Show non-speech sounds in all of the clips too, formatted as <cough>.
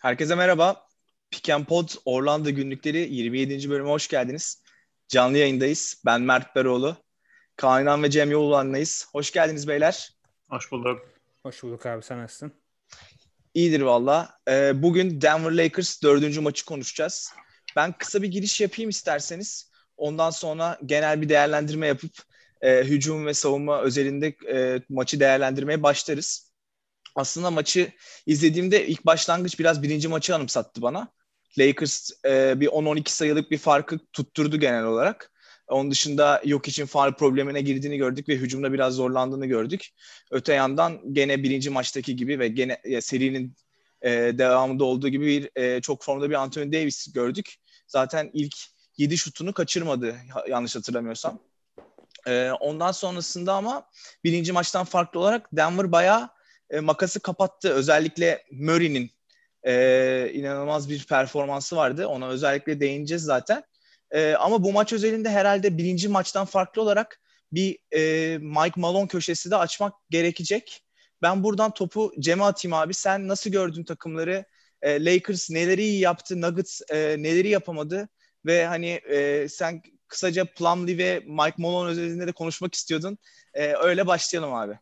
Herkese merhaba. Pick and Pod Orlando günlükleri 27. bölüme hoş geldiniz. Canlı yayındayız. Ben Mert Beroğlu. Kaan ve Cem Yoğulan'layız. Hoş geldiniz beyler. Hoş bulduk. Hoş bulduk abi sen nasılsın? İyidir valla. Ee, bugün Denver Lakers dördüncü maçı konuşacağız. Ben kısa bir giriş yapayım isterseniz. Ondan sonra genel bir değerlendirme yapıp e, hücum ve savunma özelinde e, maçı değerlendirmeye başlarız aslında maçı izlediğimde ilk başlangıç biraz birinci maçı anımsattı bana. Lakers e, bir 10-12 sayılık bir farkı tutturdu genel olarak. Onun dışında yok için far problemine girdiğini gördük ve hücumda biraz zorlandığını gördük. Öte yandan gene birinci maçtaki gibi ve gene ya, e, serinin e, devamında olduğu gibi bir e, çok formda bir Anthony Davis gördük. Zaten ilk 7 şutunu kaçırmadı yanlış hatırlamıyorsam. E, ondan sonrasında ama birinci maçtan farklı olarak Denver bayağı e, makası kapattı. Özellikle Murray'nin e, inanılmaz bir performansı vardı. Ona özellikle değineceğiz zaten. E, ama bu maç özelinde herhalde birinci maçtan farklı olarak bir e, Mike Malone köşesi de açmak gerekecek. Ben buradan topu Cem'e atayım abi. Sen nasıl gördün takımları? E, Lakers neleri iyi yaptı? Nuggets e, neleri yapamadı? Ve hani e, sen kısaca Plumlee ve Mike Malone özelinde de konuşmak istiyordun. E, öyle başlayalım abi.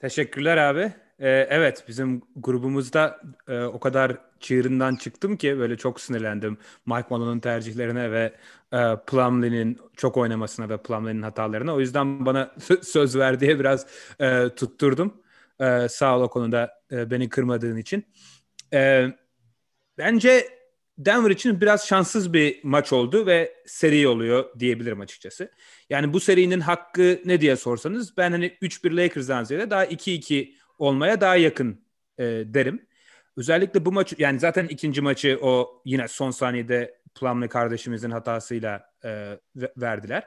Teşekkürler abi. Ee, evet bizim grubumuzda e, o kadar çığırından çıktım ki böyle çok sinirlendim. Mike Malone'un tercihlerine ve e, Plumlee'nin çok oynamasına ve Plumlee'nin hatalarına. O yüzden bana <laughs> söz ver diye biraz e, tutturdum. E, sağ ol o konuda e, beni kırmadığın için. E, bence Denver için biraz şanssız bir maç oldu ve seri oluyor diyebilirim açıkçası. Yani bu serinin hakkı ne diye sorsanız ben hani 3-1 Lakers'dan ziyade daha 2-2 olmaya daha yakın e, derim. Özellikle bu maç yani zaten ikinci maçı o yine son saniyede Plumlee kardeşimizin hatasıyla e, verdiler.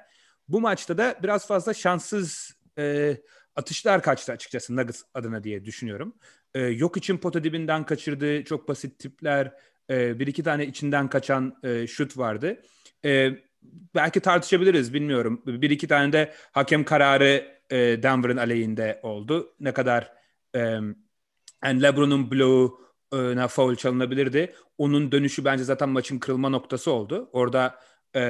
Bu maçta da biraz fazla şanssız e, atışlar kaçtı açıkçası Nuggets adına diye düşünüyorum. E, yok için pota dibinden kaçırdığı çok basit tipler, e, bir iki tane içinden kaçan e, şut vardı. E, belki tartışabiliriz bilmiyorum. Bir iki tane de hakem kararı e, Denver'ın aleyhinde oldu. Ne kadar e, yani LeBron'un bloğuna foul çalınabilirdi. Onun dönüşü bence zaten maçın kırılma noktası oldu. Orada e,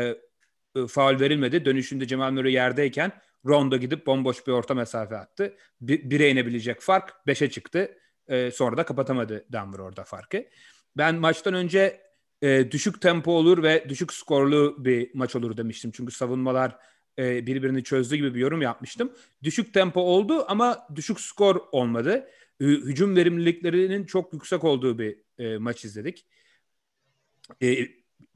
e faul verilmedi. Dönüşünde Cemal Murray yerdeyken Rondo gidip bomboş bir orta mesafe attı. Bir, bire inebilecek fark 5'e çıktı. E, sonra da kapatamadı Denver orada farkı. Ben maçtan önce e, düşük tempo olur ve düşük skorlu bir maç olur demiştim. Çünkü savunmalar e, birbirini çözdü gibi bir yorum yapmıştım. Düşük tempo oldu ama düşük skor olmadı. Hücum verimliliklerinin çok yüksek olduğu bir e, maç izledik. E,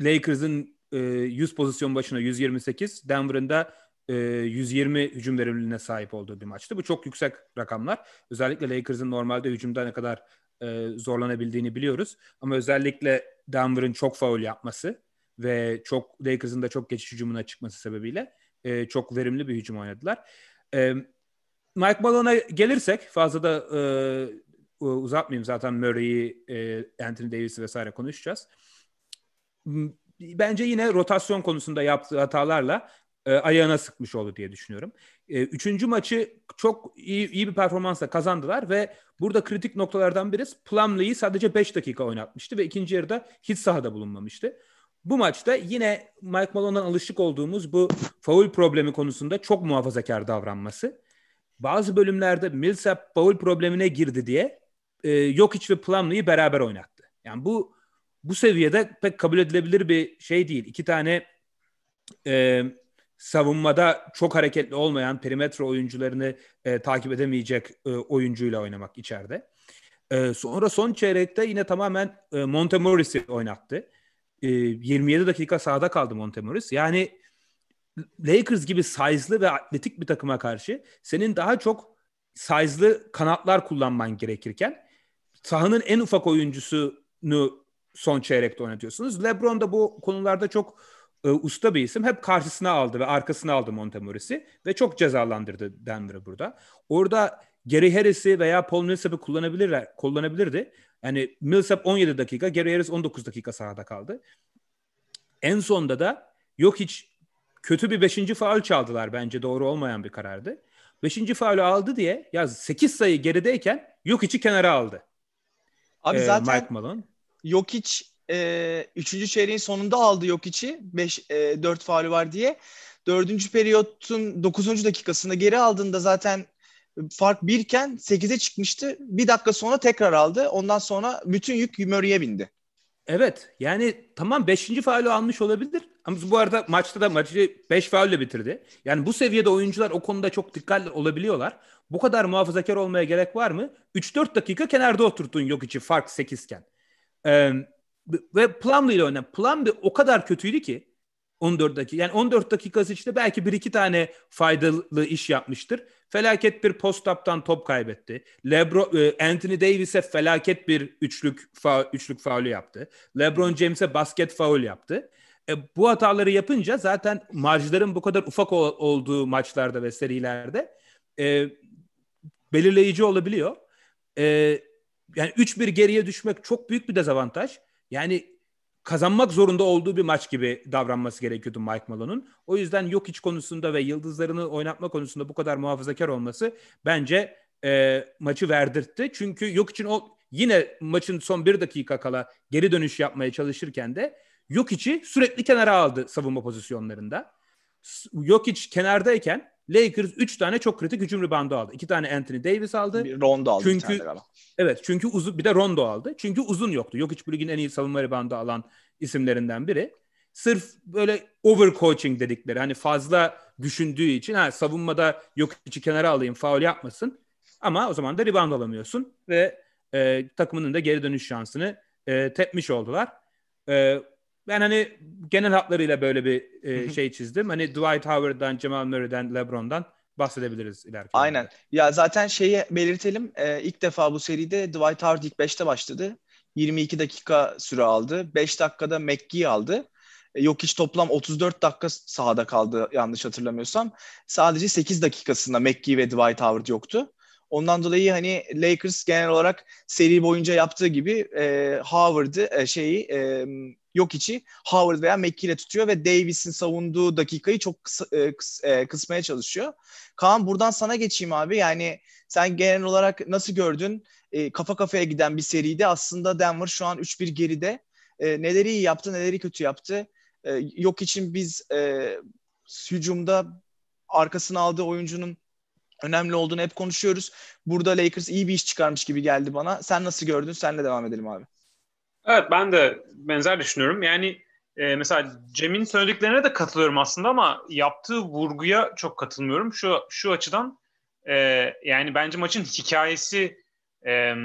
Lakers'ın e, 100 pozisyon başına 128, Denver'ın da e, 120 hücum verimliliğine sahip olduğu bir maçtı. Bu çok yüksek rakamlar. Özellikle Lakers'ın normalde hücumda ne kadar e, zorlanabildiğini biliyoruz. Ama özellikle Denver'ın çok faul yapması ve çok Lakers'ın da çok geçiş hücumuna çıkması sebebiyle e, çok verimli bir hücum oynadılar. E, Mike Malone'a gelirsek fazla da e, uzatmayayım zaten Murray'i, e, Anthony Davis'i vesaire konuşacağız. Bence yine rotasyon konusunda yaptığı hatalarla e, ayağına sıkmış oldu diye düşünüyorum. E, üçüncü maçı çok iyi, iyi bir performansla kazandılar ve burada kritik noktalardan birisi Plumlee'yi sadece 5 dakika oynatmıştı ve ikinci yarıda hiç sahada bulunmamıştı. Bu maçta yine Mike Malone'dan alışık olduğumuz bu faul problemi konusunda çok muhafazakar davranması. Bazı bölümlerde Millsap faul problemine girdi diye e, Jokic ve Plumlee'yi beraber oynattı. Yani bu bu seviyede pek kabul edilebilir bir şey değil. İki tane e, savunmada çok hareketli olmayan perimetre oyuncularını e, takip edemeyecek e, oyuncuyla oynamak içeride. E, sonra son çeyrekte yine tamamen e, Montemoris'i oynattı. E, 27 dakika sahada kaldı Montemoris. Yani Lakers gibi size'lı ve atletik bir takıma karşı senin daha çok size'lı kanatlar kullanman gerekirken sahanın en ufak oyuncusunu son çeyrekte oynatıyorsunuz. LeBron da bu konularda çok e, usta bir isim hep karşısına aldı ve arkasına aldı Montemoris'i ve çok cezalandırdı Denver'ı burada. Orada Gary Harris'i veya Paul Millsap'ı kullanabilirler, kullanabilirdi. Yani Millsap 17 dakika, Gary Harris 19 dakika sahada kaldı. En sonda da yok hiç kötü bir 5. faul çaldılar bence doğru olmayan bir karardı. 5. faulü aldı diye ya 8 sayı gerideyken yok içi kenara aldı. Abi ee, zaten Mike Malone. Yok hiç e, üçüncü çeyreğin sonunda aldı yok içi. beş e, 4 faali var diye. Dördüncü periyotun dokuzuncu dakikasında geri aldığında zaten fark birken sekize çıkmıştı. Bir dakika sonra tekrar aldı. Ondan sonra bütün yük Murray'e bindi. Evet yani tamam 5. faulü almış olabilir ama bu arada maçta da maçı beş faulle bitirdi. Yani bu seviyede oyuncular o konuda çok dikkatli olabiliyorlar. Bu kadar muhafazakar olmaya gerek var mı? 3-4 dakika kenarda oturttun yok içi fark 8 iken. Ee, ve Plumlee ile oynayan. Plumlee o kadar kötüydü ki 14 dakika. Yani 14 dakikası içinde belki bir iki tane faydalı iş yapmıştır. Felaket bir post-up'tan top kaybetti. Lebron, e, Anthony Davis'e felaket bir üçlük fa, üçlük faulü yaptı. LeBron James'e basket faul yaptı. E, bu hataları yapınca zaten marjların bu kadar ufak o, olduğu maçlarda ve serilerde e, belirleyici olabiliyor. E, yani 3-1 geriye düşmek çok büyük bir dezavantaj. Yani kazanmak zorunda olduğu bir maç gibi davranması gerekiyordu Mike Malone'un. O yüzden yok iç konusunda ve yıldızlarını oynatma konusunda bu kadar muhafazakar olması bence e, maçı verdirtti. Çünkü yok için o yine maçın son bir dakika kala geri dönüş yapmaya çalışırken de yok içi sürekli kenara aldı savunma pozisyonlarında. Yok iç kenardayken Lakers 3 tane çok kritik hücum ribandı aldı. 2 tane Anthony Davis aldı. Bir Rondo aldı çünkü, bir tane Evet çünkü uzun bir de Rondo aldı. Çünkü uzun yoktu. Yok hiç bu ligin en iyi savunma ribandı alan isimlerinden biri. Sırf böyle over coaching dedikleri hani fazla düşündüğü için ha savunmada yok içi kenara alayım faul yapmasın. Ama o zaman da rebound alamıyorsun ve e, takımının da geri dönüş şansını e, tepmiş oldular. E, ben hani genel hatlarıyla böyle bir e, şey çizdim. Hani Dwight Howard'dan, Jamal Murray'den, LeBron'dan bahsedebiliriz ileride. Aynen. Ya zaten şeyi belirtelim. E, ilk defa bu seride Dwight Howard ilk 5'te başladı. 22 dakika süre aldı. 5 dakikada McGee aldı. E, yok hiç toplam 34 dakika sahada kaldı yanlış hatırlamıyorsam. Sadece 8 dakikasında McGee ve Dwight Howard yoktu. Ondan dolayı hani Lakers genel olarak seri boyunca yaptığı gibi e, Howard'ı e, şeyi e, yok içi Howard veya McKee ile tutuyor ve Davis'in savunduğu dakikayı çok kısa, e, kıs, e, kısmaya çalışıyor. Kaan buradan sana geçeyim abi. Yani sen genel olarak nasıl gördün? E, kafa kafaya giden bir seride aslında Denver şu an 3-1 geride. E, neleri iyi yaptı, neleri kötü yaptı? E, yok için biz e, hücumda arkasına aldığı oyuncunun önemli olduğunu hep konuşuyoruz. Burada Lakers iyi bir iş çıkarmış gibi geldi bana. Sen nasıl gördün? Senle devam edelim abi. Evet ben de benzer düşünüyorum. Yani e, mesela Cem'in söylediklerine de katılıyorum aslında ama yaptığı vurguya çok katılmıyorum. Şu şu açıdan e, yani bence maçın hikayesi e,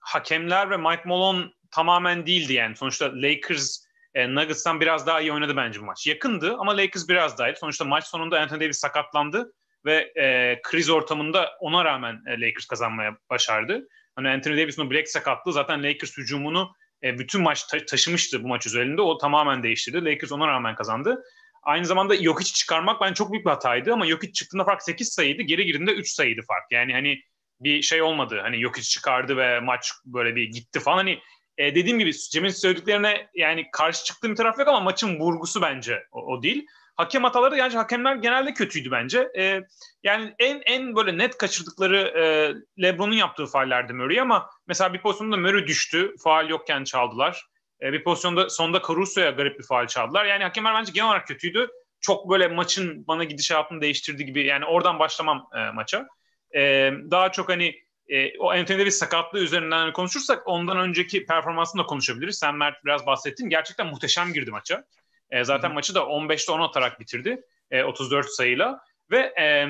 hakemler ve Mike Malone tamamen değildi yani. Sonuçta Lakers e, Nuggets'tan biraz daha iyi oynadı bence bu maç. Yakındı ama Lakers biraz daha iyi. Sonuçta maç sonunda Anthony Davis sakatlandı ve e, kriz ortamında ona rağmen e, Lakers kazanmaya başardı. Hani Anthony Davis'in o bilek sakatlığı zaten Lakers hücumunu e, bütün maç ta- taşımıştı bu maç üzerinde. O tamamen değiştirdi. Lakers ona rağmen kazandı. Aynı zamanda Jokic'i çıkarmak ben çok büyük bir hataydı ama Jokic çıktığında fark 8 sayıydı. Geri girdiğinde 3 sayıydı fark. Yani hani bir şey olmadı. Hani Jokic çıkardı ve maç böyle bir gitti falan. Hani e, dediğim gibi Cem'in söylediklerine yani karşı çıktığım taraf yok ama maçın vurgusu bence o, o değil hakem hataları yani hakemler genelde kötüydü bence. E, yani en en böyle net kaçırdıkları e, LeBron'un yaptığı faullerdi Murray ama mesela bir pozisyonda Murray düştü. Faal yokken çaldılar. E, bir pozisyonda sonda Caruso'ya garip bir faal çaldılar. Yani hakemler bence genel olarak kötüydü. Çok böyle maçın bana gidişatını değiştirdi gibi yani oradan başlamam e, maça. E, daha çok hani e, o Anthony Davis sakatlığı üzerinden hani konuşursak ondan önceki performansını da konuşabiliriz. Sen Mert biraz bahsettin. Gerçekten muhteşem girdi maça. E, zaten Hı. maçı da 15'te 10 atarak bitirdi. E, 34 sayıyla. Ve e,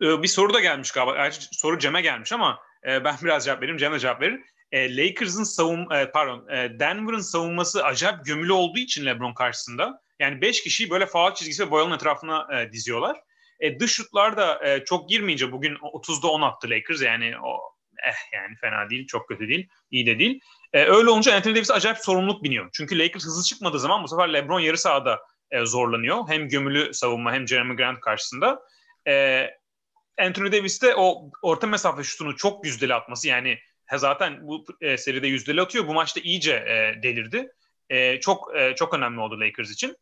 bir soru da gelmiş galiba. Gerçi soru Cem'e gelmiş ama e, ben <laughs> biraz cevap vereyim. Cem de cevap verir. E, Lakers'ın savun e, pardon e, Denver'ın savunması acayip gömülü olduğu için LeBron karşısında. Yani 5 kişiyi böyle faal çizgisi ve boyanın etrafına e, diziyorlar. E, dış şutlar da e, çok girmeyince bugün 30'da 10 attı Lakers. Yani o eh yani fena değil, çok kötü değil, iyi de değil. E, öyle olunca Anthony Davis'e acayip sorumluluk biniyor. Çünkü Lakers hızlı çıkmadığı zaman bu sefer LeBron yarı sahada e, zorlanıyor. Hem gömülü savunma hem Jeremy Grant karşısında. E, Anthony Davis de o orta mesafe şutunu çok yüzdeli atması yani zaten bu e, seride yüzdeli atıyor. Bu maçta iyice e, delirdi. E, çok e, çok önemli oldu Lakers için.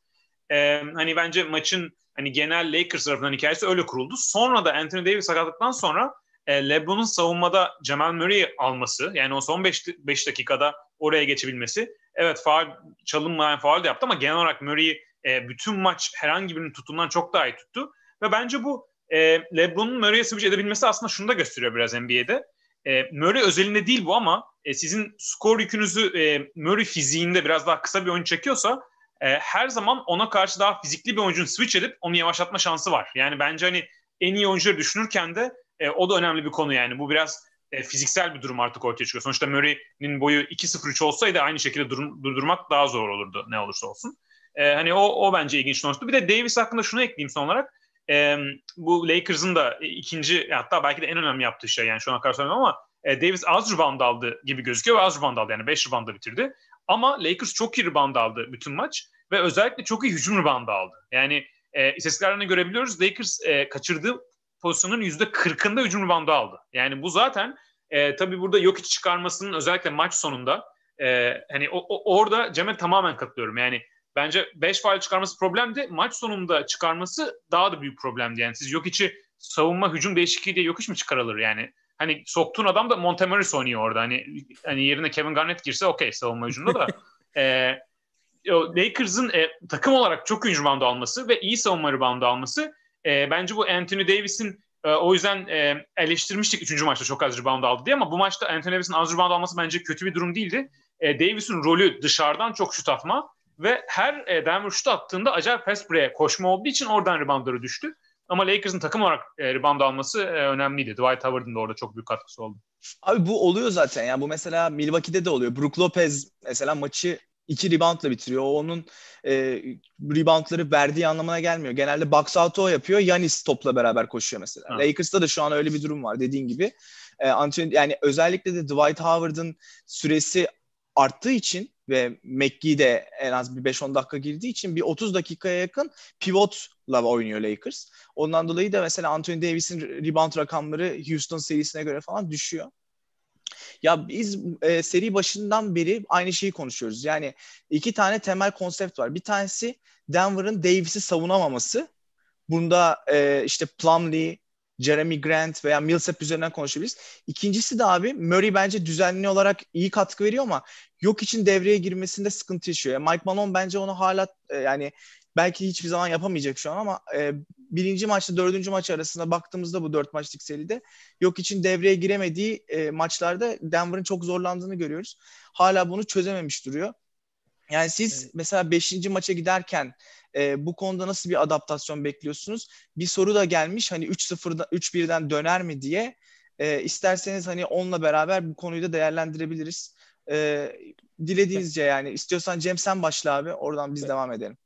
E, hani bence maçın hani genel Lakers tarafından hikayesi öyle kuruldu. Sonra da Anthony Davis sakatlıktan sonra e, LeBron'un savunmada Cemal Murray'i alması yani o son 5 dakikada oraya geçebilmesi evet faal, çalınmayan faal de yaptı ama genel olarak Murray'i e, bütün maç herhangi birinin tutundan çok daha iyi tuttu ve bence bu e, LeBron'un Murray'e switch edebilmesi aslında şunu da gösteriyor biraz NBA'de. E, Murray özelinde değil bu ama e, sizin skor yükünüzü e, Murray fiziğinde biraz daha kısa bir oyun çekiyorsa e, her zaman ona karşı daha fizikli bir oyuncunun switch edip onu yavaşlatma şansı var. Yani bence hani en iyi oyuncuları düşünürken de e, o da önemli bir konu yani. Bu biraz e, fiziksel bir durum artık ortaya çıkıyor. Sonuçta Murray'nin boyu 2.03 olsaydı aynı şekilde dur- durdurmak daha zor olurdu ne olursa olsun. E, hani o, o bence ilginç sonuçtu. Bir de Davis hakkında şunu ekleyeyim son olarak. E, bu Lakers'ın da ikinci hatta belki de en önemli yaptığı şey yani şu ana kadar söylemiyorum ama e, Davis az rebound aldı gibi gözüküyor ve az rebound aldı yani 5 reboundla bitirdi. Ama Lakers çok iyi rebound aldı bütün maç ve özellikle çok iyi hücum reboundu aldı. Yani e, istatistiklerini görebiliyoruz. Lakers e, kaçırdığı pozisyonların %40'ında hücum reboundu aldı. Yani bu zaten e, tabii burada yok iç çıkarmasının özellikle maç sonunda e, hani o, o, orada Cem'e tamamen katılıyorum. Yani bence 5 faal çıkarması problemdi. Maç sonunda çıkarması daha da büyük problemdi. Yani siz yok içi savunma hücum değişikliği diye yok iç mi çıkarılır yani? Hani soktuğun adam da Montemeris oynuyor orada. Hani, hani yerine Kevin Garnett girse okey savunma hücumda da. <laughs> e, Lakers'ın e, takım olarak çok hücum bandı alması ve iyi savunma reboundu alması e, bence bu Anthony Davis'in e, o yüzden e, eleştirmiştik 3. maçta çok az rebound aldı diye ama bu maçta Anthony Davis'in az rebound alması bence kötü bir durum değildi. E, Davis'in rolü dışarıdan çok şut atma ve her e, Denver şut attığında acayip pass break'e koşma olduğu için oradan reboundları düştü. Ama Lakers'ın takım olarak e, rebound alması e, önemliydi. Dwight Howard'ın da orada çok büyük katkısı oldu. Abi bu oluyor zaten. Yani bu mesela Milwaukee'de de oluyor. Brook Lopez mesela maçı 2 reboundla bitiriyor. O onun e, reboundları verdiği anlamına gelmiyor. Genelde box out'u o yapıyor. Yanis topla beraber koşuyor mesela. Ha. Lakers'ta da şu an öyle bir durum var dediğin gibi. E, Anthony, yani özellikle de Dwight Howard'ın süresi arttığı için ve McGee de en az bir 5-10 dakika girdiği için bir 30 dakikaya yakın pivotla oynuyor Lakers. Ondan dolayı da mesela Anthony Davis'in rebound rakamları Houston serisine göre falan düşüyor. Ya biz e, seri başından beri aynı şeyi konuşuyoruz. Yani iki tane temel konsept var. Bir tanesi Denver'ın Davis'i savunamaması. Bunda e, işte Plumlee, Jeremy Grant veya Millsap üzerinden konuşabiliriz. İkincisi de abi Murray bence düzenli olarak iyi katkı veriyor ama yok için devreye girmesinde sıkıntı yaşıyor. Yani Mike Malone bence onu hala e, yani belki hiçbir zaman yapamayacak şu an ama e, birinci maçla dördüncü maç arasında baktığımızda bu dört maçlık seride yok için devreye giremediği e, maçlarda Denver'ın çok zorlandığını görüyoruz. Hala bunu çözememiş duruyor. Yani siz evet. mesela beşinci maça giderken e, bu konuda nasıl bir adaptasyon bekliyorsunuz? Bir soru da gelmiş hani 3-0'da 3-1'den döner mi diye. E, isterseniz hani onunla beraber bu konuyu da değerlendirebiliriz. E, dilediğinizce yani istiyorsan Cem sen başla abi oradan biz evet. devam edelim.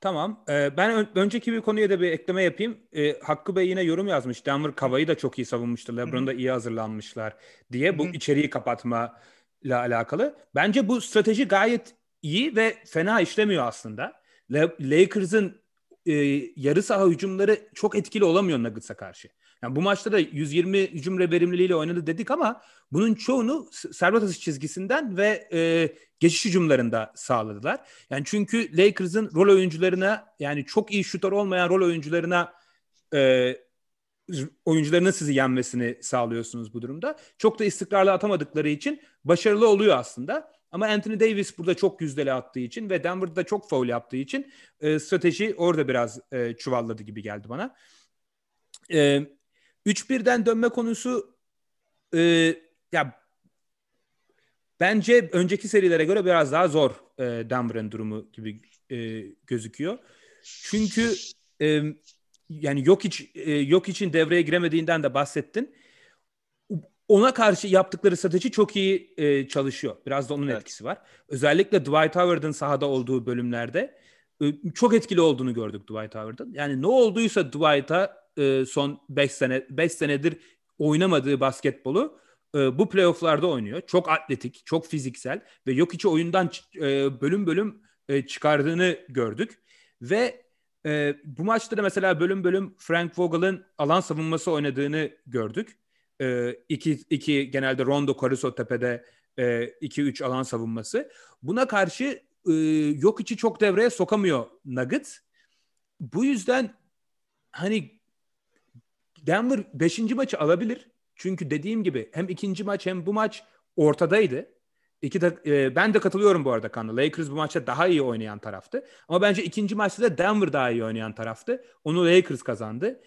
Tamam. Ee, ben ön, önceki bir konuya da bir ekleme yapayım. Ee, Hakkı Bey yine yorum yazmış. Denver Kava'yı da çok iyi savunmuştu. LeBron da iyi hazırlanmışlar diye bu içeriği kapatma ile alakalı. Bence bu strateji gayet iyi ve fena işlemiyor aslında. Le- Lakers'ın e, yarı saha hücumları çok etkili olamıyor Nuggets'a karşı. Yani bu maçta da 120 cümle verimliliğiyle oynadı dedik ama bunun çoğunu Servet Atış çizgisinden ve e, geçiş hücumlarında sağladılar. Yani çünkü Lakers'ın rol oyuncularına yani çok iyi şutör olmayan rol oyuncularına e, oyuncularının sizi yenmesini sağlıyorsunuz bu durumda. Çok da istikrarlı atamadıkları için başarılı oluyor aslında. Ama Anthony Davis burada çok yüzdeli attığı için ve Denver'da çok foul yaptığı için e, strateji orada biraz e, çuvalladı gibi geldi bana. E, 3-1'den dönme konusu e, ya bence önceki serilere göre biraz daha zor e, Denver'ın durumu gibi e, gözüküyor. Çünkü e, yani yok hiç e, yok için devreye giremediğinden de bahsettin. Ona karşı yaptıkları strateji çok iyi e, çalışıyor. Biraz da onun evet. etkisi var. Özellikle Dwight Howard'ın sahada olduğu bölümlerde e, çok etkili olduğunu gördük Dwight Howard'ın. Yani ne olduysa Dwight'a e, son 5 sene 5 senedir oynamadığı basketbolu e, bu playofflarda oynuyor. Çok atletik, çok fiziksel ve yok içi oyundan e, bölüm bölüm e, çıkardığını gördük. Ve e, bu maçta da mesela bölüm bölüm Frank Vogel'ın alan savunması oynadığını gördük. E, iki, iki genelde Rondo Caruso tepede 2-3 e, alan savunması. Buna karşı e, yok içi çok devreye sokamıyor Nugget. Bu yüzden hani Denver 5. maçı alabilir. Çünkü dediğim gibi hem ikinci maç hem bu maç ortadaydı. İki de, e, ben de katılıyorum bu arada Kanlı. Lakers bu maçta daha iyi oynayan taraftı. Ama bence ikinci maçta da Denver daha iyi oynayan taraftı. Onu Lakers kazandı.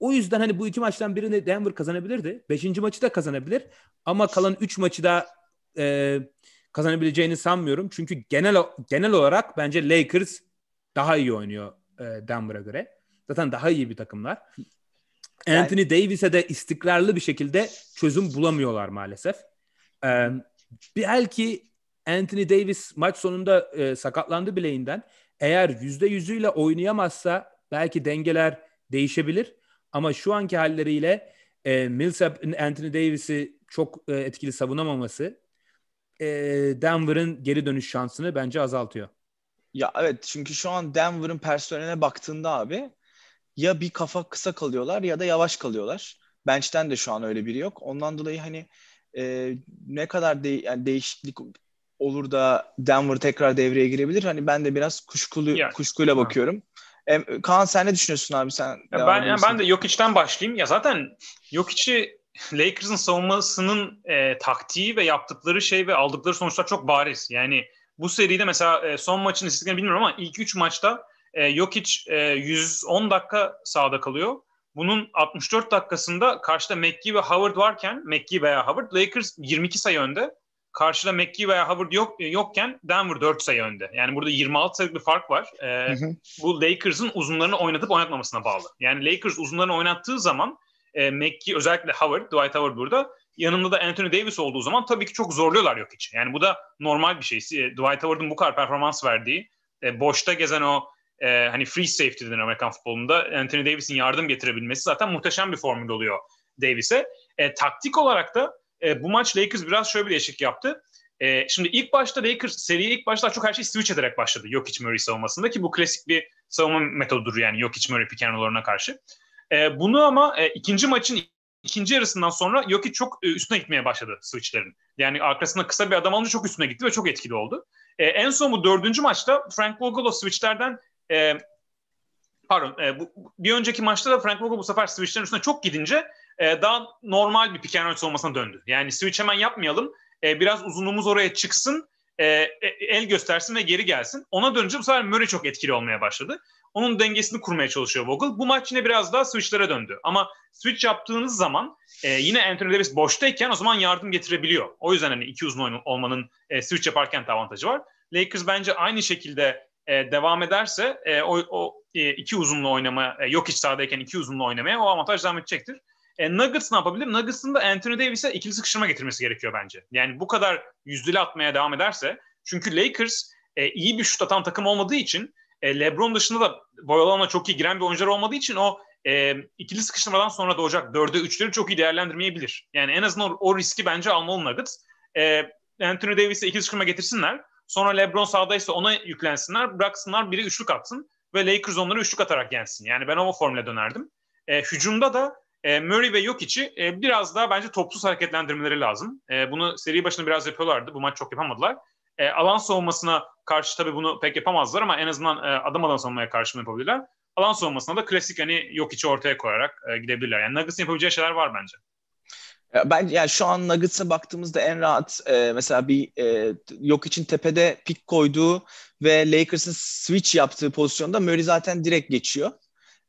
O yüzden hani bu iki maçtan birini Denver kazanabilirdi. Beşinci maçı da kazanabilir. Ama kalan üç maçı da e, kazanabileceğini sanmıyorum. Çünkü genel genel olarak bence Lakers daha iyi oynuyor e, Denver'a göre. Zaten daha iyi bir takımlar. Güzel. Anthony Davis'e de istikrarlı bir şekilde çözüm bulamıyorlar maalesef. Ee, belki Anthony Davis maç sonunda e, sakatlandı bileğinden. Eğer yüzde yüzüyle oynayamazsa belki dengeler değişebilir. Ama şu anki halleriyle e, Millsap'ın Anthony Davis'i çok e, etkili savunamaması e, Denver'ın geri dönüş şansını bence azaltıyor. Ya evet çünkü şu an Denver'ın personeline baktığında abi ya bir kafa kısa kalıyorlar ya da yavaş kalıyorlar. Bench'ten de şu an öyle biri yok. Ondan dolayı hani e, ne kadar de, yani değişiklik olur da Denver tekrar devreye girebilir. Hani ben de biraz kuşkulu yani, kuşkuyla ha. bakıyorum. E, Kaan sen ne düşünüyorsun abi sen? Ya ben yani ben de Jokic'ten başlayayım. Ya zaten yok içi <laughs> Lakers'ın savunmasının e, taktiği ve yaptıkları şey ve aldıkları sonuçlar çok bariz. Yani bu seride mesela e, son maçın istatistiklerini bilmiyorum ama ilk 3 maçta e, Jokic e, 110 dakika sahada kalıyor. Bunun 64 dakikasında karşıda McGee ve Howard varken McGee veya Howard Lakers 22 sayı önde. Karşıda McGee veya Howard yok e, yokken Denver 4 sayı önde. Yani burada 26 sayılık bir fark var. E, Bu Lakers'ın uzunlarını oynatıp oynatmamasına bağlı. Yani Lakers uzunlarını oynattığı zaman e, McGee özellikle Howard, Dwight Howard burada yanında da Anthony Davis olduğu zaman tabii ki çok zorluyorlar yok için. Yani bu da normal bir şey. E, Dwight Howard'ın bu kadar performans verdiği, e, boşta gezen o e, hani free safety denir Amerikan futbolunda. Anthony Davis'in yardım getirebilmesi zaten muhteşem bir formül oluyor Davis'e. E, taktik olarak da e, bu maç Lakers biraz şöyle bir değişik yaptı. E, şimdi ilk başta Lakers seriye ilk başta çok her şey switch ederek başladı Yok Jokic Murray savunmasında ki bu klasik bir savunma metodudur yani yok Jokic Murray pick and karşı. E, bunu ama e, ikinci maçın ikinci yarısından sonra yok Jokic çok e, üstüne gitmeye başladı switchlerin. Yani arkasında kısa bir adam alınca çok üstüne gitti ve çok etkili oldu. E, en son bu dördüncü maçta Frank Vogel o switchlerden e, pardon e, bu, bir önceki maçta da Frank Vogel bu sefer switchlerin üstüne çok gidince e, daha normal bir pick and roll olmasına döndü. Yani switch hemen yapmayalım. E, biraz uzunluğumuz oraya çıksın. E, e, el göstersin ve geri gelsin. Ona dönünce bu sefer Murray çok etkili olmaya başladı. Onun dengesini kurmaya çalışıyor Vogel. Bu maç yine biraz daha switchlere döndü. Ama switch yaptığınız zaman e, yine Anthony Davis boştayken o zaman yardım getirebiliyor. O yüzden hani iki uzun olmanın e, switch yaparken de avantajı var. Lakers bence aynı şekilde e, devam ederse e, o, o e, iki uzunlu oynama e, yok iç sahadayken iki uzunlu oynamaya o avantaj devam edecektir. E, Nuggets ne yapabilir? Nuggets'ın da Anthony Davis'e ikili sıkıştırma getirmesi gerekiyor bence. Yani bu kadar yüzdeli atmaya devam ederse çünkü Lakers e, iyi bir şut atan takım olmadığı için e, LeBron dışında da boyalarına çok iyi giren bir oyuncular olmadığı için o e, ikili sıkıştırmadan sonra doğacak dörde üçleri çok iyi değerlendirmeyebilir. Yani en azından o, o riski bence almalı Nuggets. E, Anthony Davis'e ikili sıkıştırma getirsinler. Sonra LeBron sağdaysa ona yüklensinler, bıraksınlar biri üçlük atsın ve Lakers onları üçlük atarak yensin. Yani ben o formüle dönerdim. E, hücumda da e, Murray ve Jokic'i e, biraz daha bence topsuz hareketlendirmeleri lazım. E, bunu seri başında biraz yapıyorlardı. Bu maç çok yapamadılar. E, alan savunmasına karşı tabii bunu pek yapamazlar ama en azından e, adam alan savunmaya karşı yapabilirler. Alan savunmasına da klasik hani Jokic'i ortaya koyarak e, gidebilirler. Yani Nuggets'in yapabileceği şeyler var bence. Ben yani şu an Nuggets'a baktığımızda en rahat e, mesela bir e, yok için tepede pik koyduğu ve Lakers'ın switch yaptığı pozisyonda Murray zaten direkt geçiyor.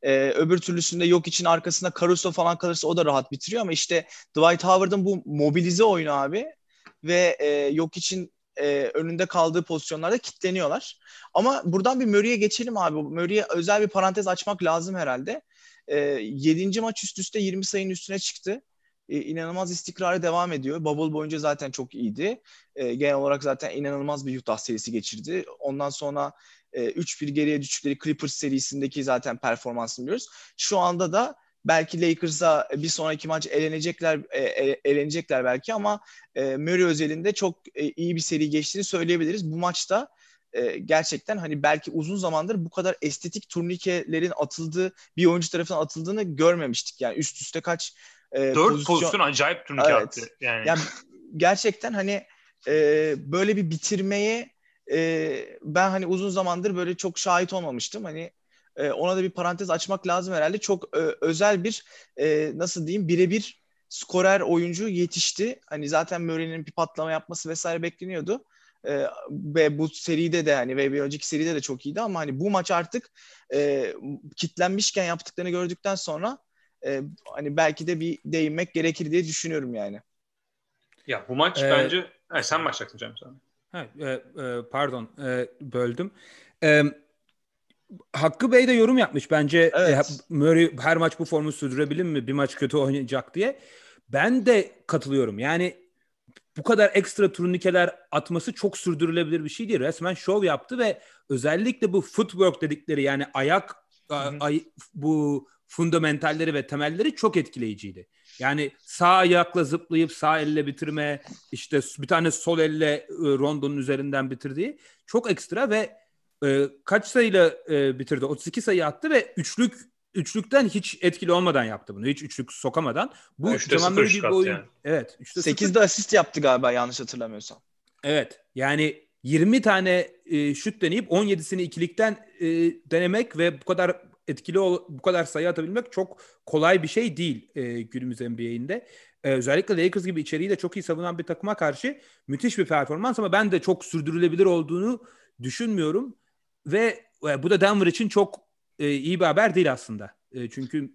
Ee, öbür türlüsünde yok için arkasında Caruso falan kalırsa o da rahat bitiriyor ama işte Dwight Howard'ın bu mobilize oyunu abi ve e, yok için e, önünde kaldığı pozisyonlarda kitleniyorlar. Ama buradan bir Murray'e geçelim abi. Murray'e özel bir parantez açmak lazım herhalde. E, 7. maç üst üste 20 sayının üstüne çıktı e, inanılmaz istikrarı devam ediyor. Bubble boyunca zaten çok iyiydi. E, genel olarak zaten inanılmaz bir Utah serisi geçirdi. Ondan sonra e, 3-1 geriye düştükleri Clippers serisindeki zaten performansını biliyoruz. Şu anda da belki Lakers'a bir sonraki maç elenecekler e, e, elenecekler belki ama e, Murray özelinde çok e, iyi bir seri geçtiğini söyleyebiliriz. Bu maçta e, gerçekten hani belki uzun zamandır bu kadar estetik turnikelerin atıldığı bir oyuncu tarafından atıldığını görmemiştik. Yani üst üste kaç e, Dört pozisyon, pozisyon acayip turnike evet. attı. Yani. yani gerçekten hani e, böyle bir bitirmeye e, ben hani uzun zamandır böyle çok şahit olmamıştım. Hani e, ona da bir parantez açmak lazım herhalde. Çok e, özel bir e, nasıl diyeyim birebir skorer oyuncu yetişti. Hani zaten Murray'nin bir patlama yapması vesaire bekleniyordu. Ee, ve bu seride de hani ve bir önceki seride de çok iyiydi ama hani bu maç artık e, kitlenmişken yaptıklarını gördükten sonra e, hani belki de bir değinmek gerekir diye düşünüyorum yani. Ya bu maç ee, bence e, sen başlayacaksın Cem sen. Ha, e, e, pardon e, böldüm. E, Hakkı Bey de yorum yapmış. Bence e, evet. e, Murray her maç bu formu sürdürebilir mi? Bir maç kötü oynayacak diye. Ben de katılıyorum. Yani bu kadar ekstra turnikeler atması çok sürdürülebilir bir şey değil. Resmen şov yaptı ve özellikle bu footwork dedikleri yani ayak hı hı. Ay, bu fundamentalleri ve temelleri çok etkileyiciydi. Yani sağ ayakla zıplayıp sağ elle bitirme, işte bir tane sol elle e, rondonun üzerinden bitirdiği çok ekstra ve e, kaç sayıyla e, bitirdi? 32 sayı attı ve üçlük üçlükten hiç etkili olmadan yaptı bunu. Hiç üçlük sokamadan. Bu yani bir boyun. Yani. Evet. 8'de 0. asist yaptı galiba yanlış hatırlamıyorsam. Evet. Yani 20 tane e, şut deneyip 17'sini ikilikten e, denemek ve bu kadar etkili ol, bu kadar sayı atabilmek çok kolay bir şey değil e, günümüz NBA'inde. E, özellikle Lakers gibi içeriği de çok iyi savunan bir takıma karşı müthiş bir performans ama ben de çok sürdürülebilir olduğunu düşünmüyorum. Ve e, bu da Denver için çok e, iyi bir haber değil aslında. E, çünkü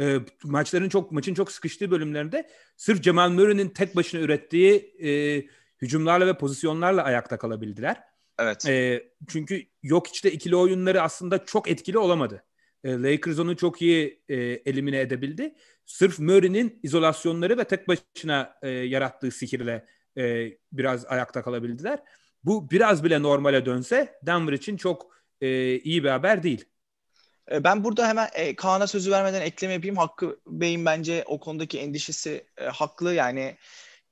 e, maçların çok maçın çok sıkıştığı bölümlerinde sırf Cemal Murray'nin tek başına ürettiği e, hücumlarla ve pozisyonlarla ayakta kalabildiler. Evet. E, çünkü yok işte ikili oyunları aslında çok etkili olamadı. E, Lakers onu çok iyi e, elimine edebildi. Sırf Murray'nin izolasyonları ve tek başına e, yarattığı sihirle e, biraz ayakta kalabildiler. Bu biraz bile normale dönse Denver için çok e, iyi bir haber değil. E, ben burada hemen e, Kaan'a sözü vermeden ekleme yapayım. Hakkı Bey'in bence o konudaki endişesi e, haklı. Yani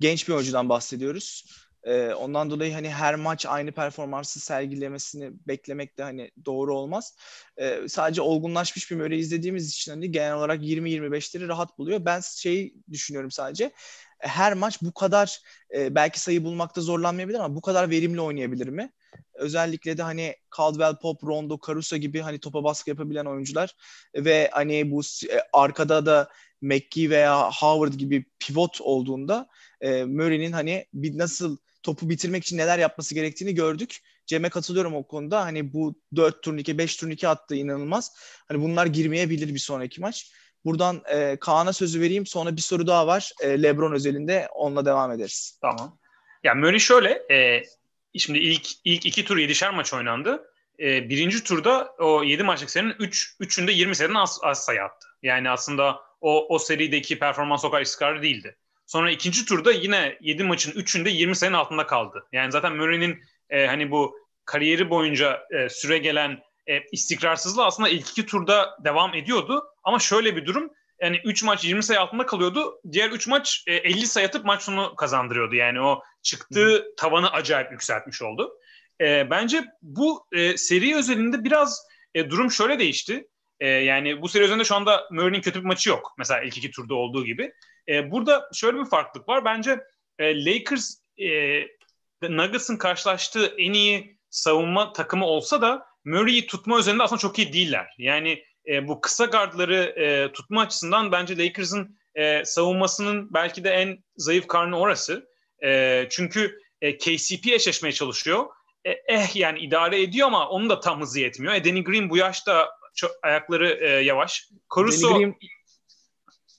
genç bir oyuncudan bahsediyoruz. E, ondan dolayı hani her maç aynı performansı sergilemesini beklemek de hani doğru olmaz. E, sadece olgunlaşmış bir böyle izlediğimiz için hani genel olarak 20-25'leri rahat buluyor. Ben şey düşünüyorum sadece e, her maç bu kadar e, belki sayı bulmakta zorlanmayabilir ama bu kadar verimli oynayabilir mi? Özellikle de hani Caldwell Pop, Rondo, Caruso gibi hani topa baskı yapabilen oyuncular ve hani bu e, arkada da McGee veya Howard gibi pivot olduğunda e, Murray'nin hani bir nasıl topu bitirmek için neler yapması gerektiğini gördük. Cem'e katılıyorum o konuda. Hani bu 4 turnike, 5 turnike attı inanılmaz. Hani bunlar girmeyebilir bir sonraki maç. Buradan e, Kaan'a sözü vereyim. Sonra bir soru daha var. E, LeBron özelinde onunla devam ederiz. Tamam. Ya yani Murray şöyle, e, şimdi ilk ilk iki tur 7'şer maç oynandı. E, birinci turda o 7 maçlık serinin 3 üç, 3'ünde 20 seriden az, az sayı attı. Yani aslında o o serideki performans o kadar istikrarlı değildi. Sonra ikinci turda yine 7 maçın 3'ünde 20 sayının altında kaldı. Yani zaten Murray'nin e, hani bu kariyeri boyunca e, süre gelen e, istikrarsızlığı aslında ilk iki turda devam ediyordu. Ama şöyle bir durum yani 3 maç 20 sayı altında kalıyordu. Diğer 3 maç e, 50 sayı atıp maç sonu kazandırıyordu. Yani o çıktığı hmm. tavanı acayip yükseltmiş oldu. E, bence bu e, seri özelinde biraz e, durum şöyle değişti. E, yani bu seri özelinde şu anda Murray'nin kötü bir maçı yok. Mesela ilk iki turda olduğu gibi. E, burada şöyle bir farklılık var. Bence e, Lakers e, Nuggets'ın karşılaştığı en iyi savunma takımı olsa da Murray'i tutma üzerinde aslında çok iyi değiller. Yani e, bu kısa gardları e, tutma açısından bence Lakers'ın e, savunmasının belki de en zayıf karnı orası. E, çünkü e, KCP eşleşmeye çalışıyor. E, eh yani idare ediyor ama onu da tam hızı yetmiyor. E, Danny Green bu yaşta çok ayakları e, yavaş. Caruso Danny Green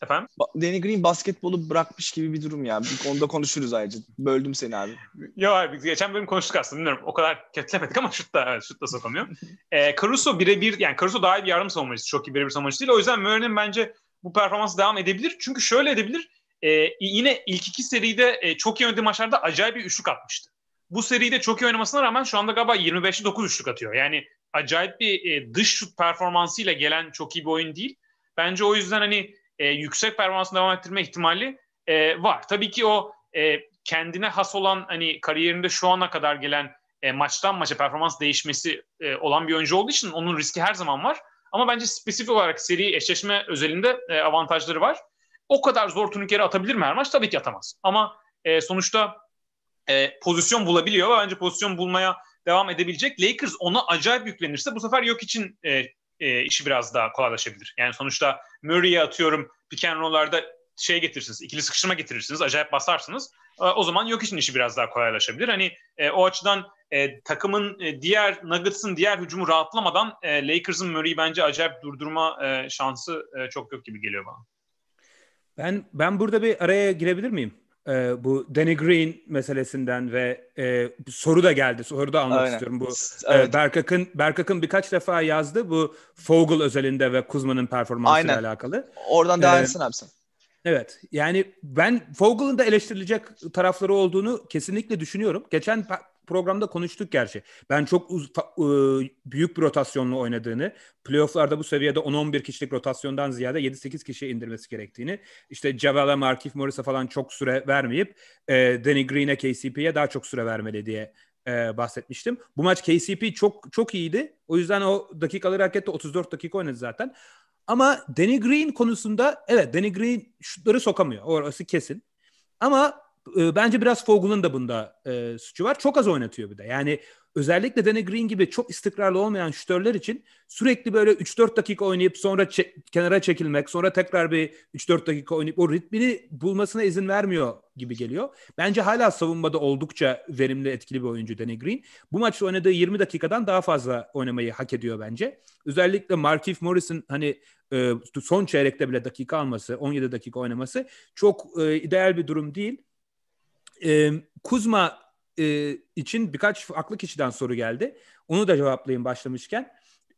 Efendim? Danny Green basketbolu bırakmış gibi bir durum ya. Bir konuda konuşuruz ayrıca. Böldüm seni abi. Yok abi geçen bölüm konuştuk aslında. Bilmiyorum o kadar kötülemedik ama şutta, evet, şutta sokamıyor. <laughs> ee, Caruso birebir yani Caruso daha iyi bir yardım savunmacısı. Çok iyi birebir savunmacısı değil. O yüzden Murray'nin bence bu performansı devam edebilir. Çünkü şöyle edebilir. E, yine ilk iki seride e, çok iyi oynadığı maçlarda acayip bir üçlük atmıştı. Bu seride çok iyi oynamasına rağmen şu anda galiba 25'i 9 üçlük atıyor. Yani acayip bir e, dış şut performansıyla gelen çok iyi bir oyun değil. Bence o yüzden hani e, yüksek performansını devam ettirme ihtimali e, var. Tabii ki o e, kendine has olan hani kariyerinde şu ana kadar gelen e, maçtan maça performans değişmesi e, olan bir oyuncu olduğu için onun riski her zaman var. Ama bence spesifik olarak seri eşleşme özelinde e, avantajları var. O kadar zor turnikeri atabilir mi her maç? Tabii ki atamaz. Ama e, sonuçta e, pozisyon bulabiliyor ve bence pozisyon bulmaya devam edebilecek. Lakers ona acayip yüklenirse bu sefer yok için e, e, işi biraz daha kolaylaşabilir. Yani sonuçta Murray'e atıyorum pick and şey getirirsiniz, ikili sıkıştırma getirirsiniz, acayip basarsınız. E, o zaman yok için işi biraz daha kolaylaşabilir. Hani e, o açıdan e, takımın e, diğer Nuggets'ın diğer hücumu rahatlamadan e, Lakers'ın Murray'i bence acayip durdurma e, şansı e, çok yok gibi geliyor bana. Ben ben burada bir araya girebilir miyim? e, bu Danny Green meselesinden ve e, soru da geldi. Soru da almak Aynen. istiyorum. Bu e, evet. e, Berkak'ın Berkak'ın birkaç defa yazdı bu Fogel özelinde ve Kuzma'nın performansıyla alakalı. Oradan ee, devam etsin ee, Evet. Yani ben Fogel'ın da eleştirilecek tarafları olduğunu kesinlikle düşünüyorum. Geçen programda konuştuk gerçi. Ben çok uz- fa- e, büyük bir rotasyonla oynadığını, playofflarda bu seviyede 10-11 kişilik rotasyondan ziyade 7-8 kişiye indirmesi gerektiğini, işte Javel'a, Markif Morris'a falan çok süre vermeyip e, Danny Green'e, KCP'ye daha çok süre vermeli diye e, bahsetmiştim. Bu maç KCP çok çok iyiydi. O yüzden o dakikaları hak etti. 34 dakika oynadı zaten. Ama Danny Green konusunda evet Danny Green şutları sokamıyor. Orası kesin. Ama e, bence biraz Fogel'ın da bunda e, suçu var. Çok az oynatıyor bir de. Yani özellikle Danny Green gibi çok istikrarlı olmayan şütörler için sürekli böyle 3-4 dakika oynayıp sonra çe- kenara çekilmek, sonra tekrar bir 3-4 dakika oynayıp o ritmini bulmasına izin vermiyor gibi geliyor. Bence hala savunmada oldukça verimli, etkili bir oyuncu Danny Green. Bu maçta oynadığı 20 dakikadan daha fazla oynamayı hak ediyor bence. Özellikle Markif Morris'in hani e, son çeyrekte bile dakika alması, 17 dakika oynaması çok e, ideal bir durum değil. E, Kuzma e, için birkaç aklı kişiden soru geldi. Onu da cevaplayayım başlamışken.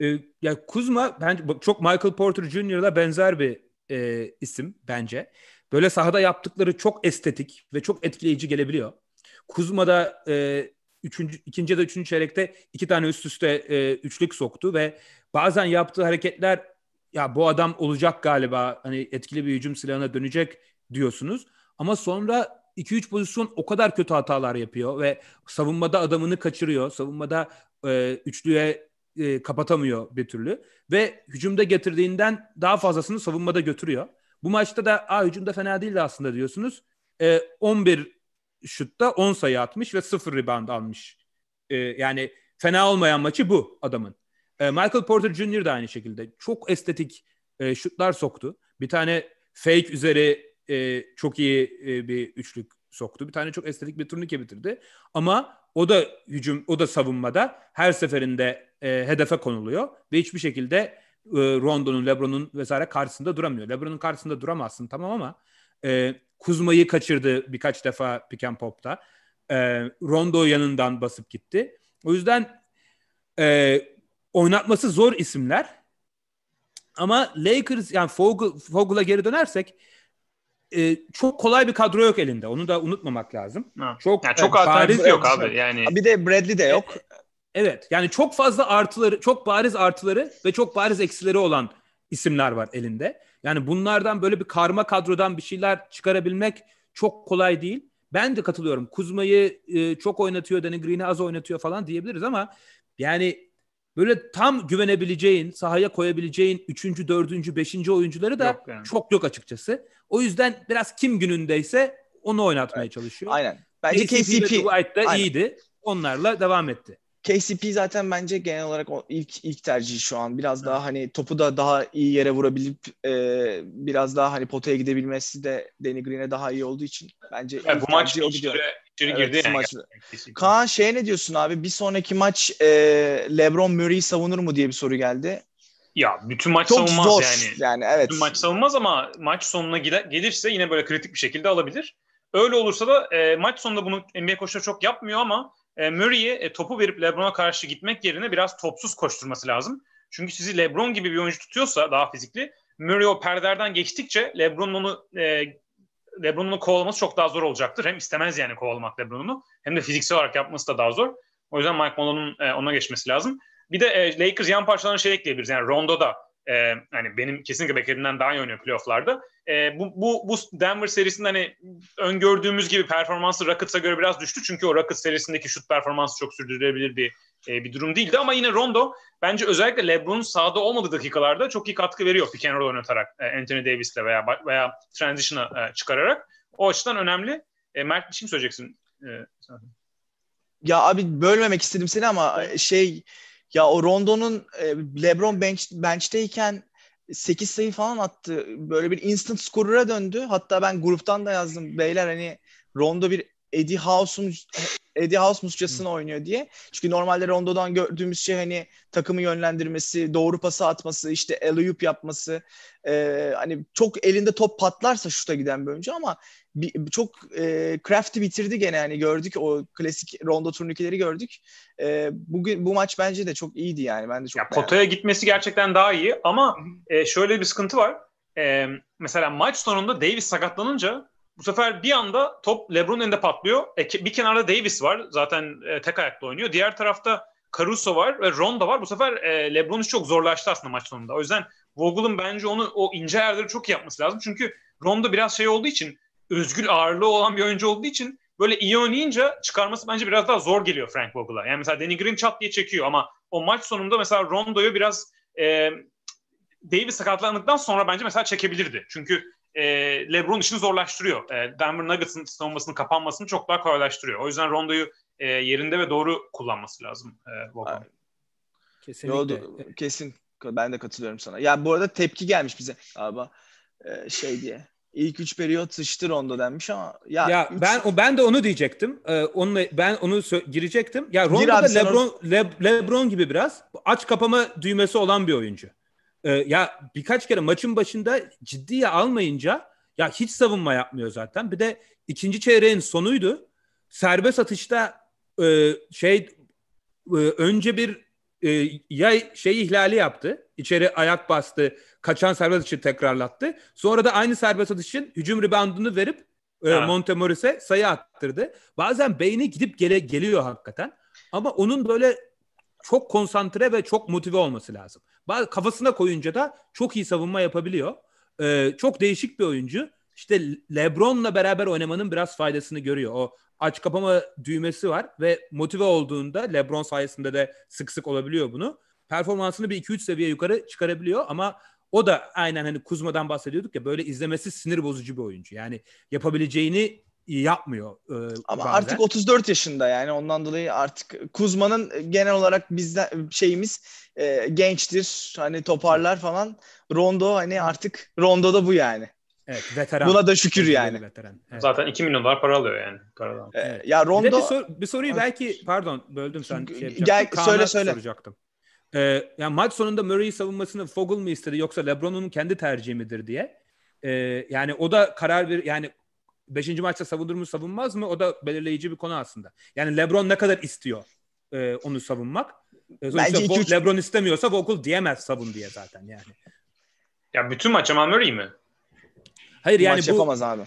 E, ya Kuzma bence çok Michael Porter Jr.'la benzer bir e, isim bence. Böyle sahada yaptıkları çok estetik ve çok etkileyici gelebiliyor. Kuzma da e, üçüncü, ikinci ya da üçüncü çeyrekte iki tane üst üste e, üçlük soktu ve bazen yaptığı hareketler ya bu adam olacak galiba hani etkili bir hücum silahına dönecek diyorsunuz. Ama sonra 2-3 pozisyon o kadar kötü hatalar yapıyor ve savunmada adamını kaçırıyor. Savunmada e, üçlüye e, kapatamıyor bir türlü. Ve hücumda getirdiğinden daha fazlasını savunmada götürüyor. Bu maçta da a hücumda fena değildi aslında diyorsunuz. E, 11 şutta 10 sayı atmış ve 0 rebound almış. E, yani fena olmayan maçı bu adamın. E, Michael Porter Jr. da aynı şekilde. Çok estetik e, şutlar soktu. Bir tane fake üzeri e, çok iyi e, bir üçlük soktu. Bir tane çok estetik bir turnike bitirdi. Ama o da hücum, o da savunmada her seferinde e, hedefe konuluyor ve hiçbir şekilde e, Rondo'nun, LeBron'un vesaire karşısında duramıyor. LeBron'un karşısında duramazsın tamam ama e, Kuzma'yı kaçırdı birkaç defa pick and pop'ta. E, Rondo yanından basıp gitti. O yüzden e, oynatması zor isimler. Ama Lakers yani Fogel, Fogel'a geri dönersek e, çok kolay bir kadro yok elinde. Onu da unutmamak lazım. Ha. Çok yani e, çok yani, bariz, yok abi. Yani bir de Bradley de e, yok. Evet. Yani çok fazla artıları, çok bariz artıları ve çok bariz eksileri olan isimler var elinde. Yani bunlardan böyle bir karma kadrodan bir şeyler çıkarabilmek çok kolay değil. Ben de katılıyorum. Kuzma'yı e, çok oynatıyor, Danny Green'i az oynatıyor falan diyebiliriz ama yani böyle tam güvenebileceğin, sahaya koyabileceğin üçüncü, dördüncü, beşinci oyuncuları da yok yani. çok yok açıkçası. O yüzden biraz kim günündeyse onu oynatmaya evet. çalışıyor. Aynen. Bence KCP, KCP White da iyiydi. Onlarla devam etti. KCP zaten bence genel olarak ilk ilk tercih şu an. Biraz evet. daha hani topu da daha iyi yere vurabilip e, biraz daha hani potaya gidebilmesi de Danny Green'e daha iyi olduğu için bence ya, bu maç o gidiyor. İçeri girdi evet, yani. Maçı. Kaan şey ne diyorsun abi? Bir sonraki maç e, LeBron Murray'i savunur mu diye bir soru geldi. Ya bütün maç Çok savunmaz zor. yani. yani evet. Bütün maç savunmaz ama maç sonuna gider, gelirse yine böyle kritik bir şekilde alabilir. Öyle olursa da e, maç sonunda bunu NBA koçları çok yapmıyor ama e, Murray'e e, topu verip LeBron'a karşı gitmek yerine biraz topsuz koşturması lazım. Çünkü sizi LeBron gibi bir oyuncu tutuyorsa daha fizikli Murray o perderden geçtikçe LeBron'un onu e, LeBron'un kovalaması çok daha zor olacaktır. Hem istemez yani kovalamak LeBron'unu hem de fiziksel olarak yapması da daha zor. O yüzden Mike Malone'un e, ona geçmesi lazım. Bir de e, Lakers yan parçalarına şey ekleyebiliriz. Yani Rondo da e, hani benim kesinlikle beklediğimden daha iyi oynuyor playofflarda. E, bu, bu, bu Denver serisinde hani öngördüğümüz gibi performansı Rockets'a göre biraz düştü. Çünkü o Rockets serisindeki şut performansı çok sürdürülebilir bir e, bir durum değildi. Ama yine Rondo bence özellikle LeBron sahada olmadığı dakikalarda çok iyi katkı veriyor pick and roll oynatarak e, Anthony Davis'le veya veya transition'a e, çıkararak. O açıdan önemli. E, Mert bir şey mi söyleyeceksin? E, ya abi bölmemek istedim seni ama e, şey ya o Rondo'nun e, LeBron bench, bench'teyken 8 sayı falan attı. Böyle bir instant skorera döndü. Hatta ben gruptan da yazdım. Beyler hani Rondo bir Eddie House'un Eddie House musçasını oynuyor diye. Çünkü normalde Rondo'dan gördüğümüz şey hani takımı yönlendirmesi, doğru pası atması, işte alley-oop yapması. E, hani çok elinde top patlarsa şuta giden bir oyuncu ama bir, çok e, crafty bitirdi gene yani gördük o klasik Rondo turnikeleri gördük. E, bugün bu maç bence de çok iyiydi yani ben de çok ya, Potaya gitmesi gerçekten daha iyi ama e, şöyle bir sıkıntı var. E, mesela maç sonunda Davis sakatlanınca bu sefer bir anda top LeBron elinde patlıyor. E, bir kenarda Davis var. Zaten e, tek ayakta oynuyor. Diğer tarafta Caruso var ve Rondo var. Bu sefer e, LeBron çok zorlaştı aslında maç sonunda. O yüzden Vogel'ın bence onu o ince yerleri çok iyi yapması lazım. Çünkü Rondo biraz şey olduğu için özgür ağırlığı olan bir oyuncu olduğu için böyle iyi oynayınca çıkarması bence biraz daha zor geliyor Frank Vogel'a. Yani mesela Danny Green çat diye çekiyor ama o maç sonunda mesela Rondo'yu biraz e, Davis sakatlandıktan sonra bence mesela çekebilirdi. Çünkü e, LeBron işini zorlaştırıyor. E, Denver Nuggets'ın savunmasının kapanmasını çok daha kolaylaştırıyor. O yüzden Rondo'yu e, yerinde ve doğru kullanması lazım e, Kesinlikle. Doğru, kesin. Ben de katılıyorum sana. Ya bu arada tepki gelmiş bize. Abi e, şey diye. İlk üç periyot sıçtı Rondo denmiş ama ya, ya üç... ben o ben de onu diyecektim. Ee, onunla ben onu sö- girecektim. Ya Rondo da LeBron onu... Le- LeBron gibi biraz aç kapama düğmesi olan bir oyuncu. Ee, ya birkaç kere maçın başında ciddiye almayınca ya hiç savunma yapmıyor zaten. Bir de ikinci çeyreğin sonuydu. Serbest atışta e, şey e, önce bir e, ya şey ihlali yaptı. İçeri ayak bastı. Kaçan serbest atışı tekrarlattı. Sonra da aynı serbest atışın hücum reboundunu verip e, Montemoris'e sayı attırdı. Bazen beyni gidip gele geliyor hakikaten. Ama onun böyle çok konsantre ve çok motive olması lazım. Kafasına koyunca da çok iyi savunma yapabiliyor. Ee, çok değişik bir oyuncu. İşte LeBron'la beraber oynamanın biraz faydasını görüyor. O aç kapama düğmesi var ve motive olduğunda LeBron sayesinde de sık sık olabiliyor bunu. Performansını bir 2-3 seviye yukarı çıkarabiliyor ama o da aynen hani Kuzma'dan bahsediyorduk ya böyle izlemesi sinir bozucu bir oyuncu. Yani yapabileceğini iyi yapmıyor. E, Ama bazen. artık 34 yaşında yani ondan dolayı artık Kuzma'nın e, genel olarak bizde e, şeyimiz e, gençtir. Hani toparlar falan. Rondo hani artık Rondo da bu yani. Evet, veteran. Buna da şükür yani. Veteran. Evet. Zaten 2 milyon dolar para alıyor yani. Paradan. E, evet. Ya Rondo... Bir, sor, bir soruyu belki pardon böldüm sen şey Gel, Kaan'a söyle söyle. Soracaktım. Ee, yani maç sonunda Murray savunmasını Fogel mi istedi yoksa LeBron'un kendi tercihi midir diye. Ee, yani o da karar ver yani beşinci maçta savunur mu savunmaz mı o da belirleyici bir konu aslında. Yani LeBron ne kadar istiyor e, onu savunmak. E, Bence Vol- üç... LeBron istemiyorsa Vogel diyemez savun diye zaten yani. Ya bütün maça Jamal Murray mi? Hayır bu yani maç bu yapamaz abi.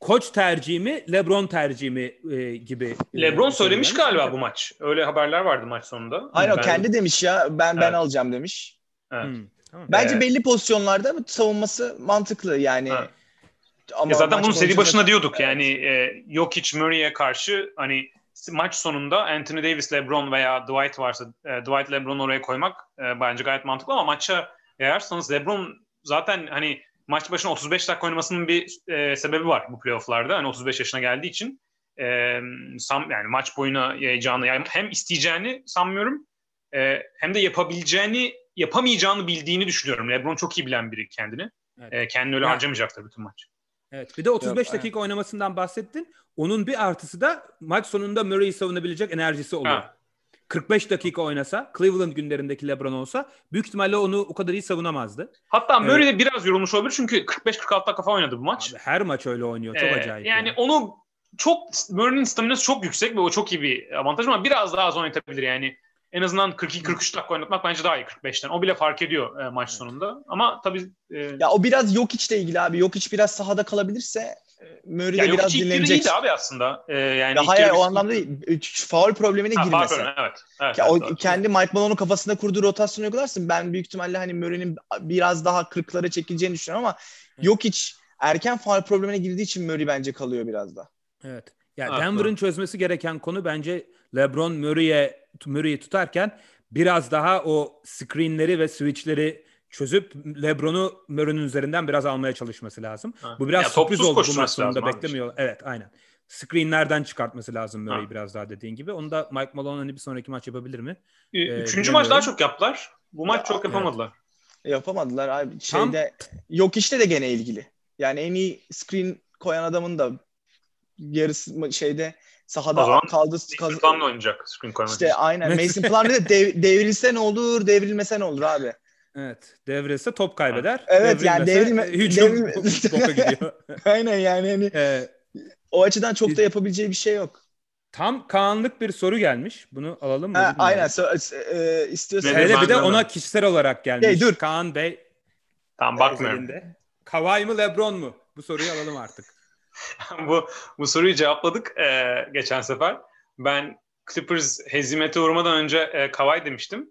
Koç tercihi mi, LeBron tercihi mi e, gibi. E, LeBron e, söylemiş galiba bu maç. Öyle haberler vardı maç sonunda. Hayır ben... kendi demiş ya. Ben evet. ben alacağım demiş. Evet. Hmm. Tamam. Bence ee... belli pozisyonlarda savunması mantıklı yani. Evet. Ama ya zaten bunu seri başına da... diyorduk yani e, yok Murray'e karşı hani maç sonunda Anthony Davis, LeBron veya Dwight varsa e, Dwight LeBron'u oraya koymak e, bence gayet mantıklı ama maça yayarsanız LeBron zaten hani maç başına 35 dakika oynamasının bir e, sebebi var bu playofflarda. Hani 35 yaşına geldiği için e, sam, yani maç boyuna yayacağını yani hem isteyeceğini sanmıyorum e, hem de yapabileceğini yapamayacağını bildiğini düşünüyorum. LeBron çok iyi bilen biri kendini. Evet. E, kendini öyle yani, harcamayacak bütün maç. Evet bir de 35 Yok, dakika oynamasından bahsettin. Onun bir artısı da maç sonunda Murray'i savunabilecek enerjisi oluyor. Ha. 45 dakika oynasa Cleveland günlerindeki LeBron olsa büyük ihtimalle onu o kadar iyi savunamazdı. Hatta Murray de biraz yorulmuş olabilir çünkü 45-46 dakika falan oynadı bu maç. Abi her maç öyle oynuyor. Çok ee, acayip. Yani, yani onu çok Murray'nin staminası çok yüksek ve o çok iyi bir avantaj ama biraz daha az oynatabilir yani en azından 42-43 dakika oynatmak bence daha iyi 45'ten. O bile fark ediyor e, maç sonunda. Ama tabii... E, ya o biraz yok içle ilgili abi. Yok iç biraz sahada kalabilirse e, Murray de biraz dinlenecek. Yok iç abi aslında. Ee, yani ya hayır o anlamda değil. Faul problemine ha, girmesi. Faul, evet. evet, ya, evet o, doğru. kendi Mike Malone'un kafasında kurduğu rotasyonu uygularsın. Ben büyük ihtimalle hani Murray'nin biraz daha kırklara çekileceğini düşünüyorum ama Hı. yok iç erken faul problemine girdiği için Murray bence kalıyor biraz da. Evet. Yani evet, Denver'ın çözmesi gereken konu bence LeBron Murray'e Murray'i tutarken biraz daha o screenleri ve switchleri çözüp LeBron'u Murray'nin üzerinden biraz almaya çalışması lazım. Ha. Bu biraz ya, sürpriz oldu bu maç sonunda beklemiyor. Evet aynen. Screenlerden çıkartması lazım Murray'i biraz daha dediğin gibi. Onu da Mike Malone hani bir sonraki maç yapabilir mi? Ee, Üçüncü maç daha çok yaptılar. Bu maç çok yapamadılar. Evet. Yapamadılar abi. Şeyde Tam... yok işte de gene ilgili. Yani en iyi screen koyan adamın da yarısı şeyde sahada o zaman kaldı. Kaz- Plumlee oynayacak İşte aynen. Mason Plumlee de dev, devrilse ne olur, devrilmese ne olur abi. Evet. Devrese top kaybeder. Evet yani devrilme, hücum devrilme... <laughs> gidiyor. <laughs> aynen yani hani ee, o açıdan çok da yapabileceği bir şey yok. Tam Kaanlık bir soru gelmiş. Bunu alalım mı? Ha, aynen. So, e, istiyorsan. Hele bir de ona kişisel olarak gelmiş. Hey, dur. Kaan Bey. Tam bakmıyorum. Kavay mı Lebron mu? Bu soruyu alalım artık. <laughs> bu, bu soruyu cevapladık e, geçen sefer. Ben Clippers hezimete uğramadan önce e, Kawhi demiştim.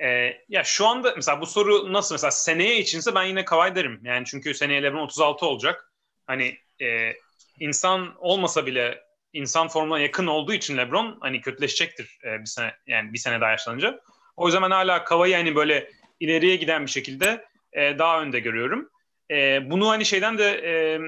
E, ya şu anda mesela bu soru nasıl mesela seneye içinse ben yine Kawhi derim. Yani çünkü seneye LeBron 36 olacak. Hani e, insan olmasa bile insan formuna yakın olduğu için LeBron hani kötüleşecektir e, bir sene yani bir sene daha yaşlanınca. O yüzden ben hala Kawhi'yi hani böyle ileriye giden bir şekilde e, daha önde görüyorum. E, bunu hani şeyden de e,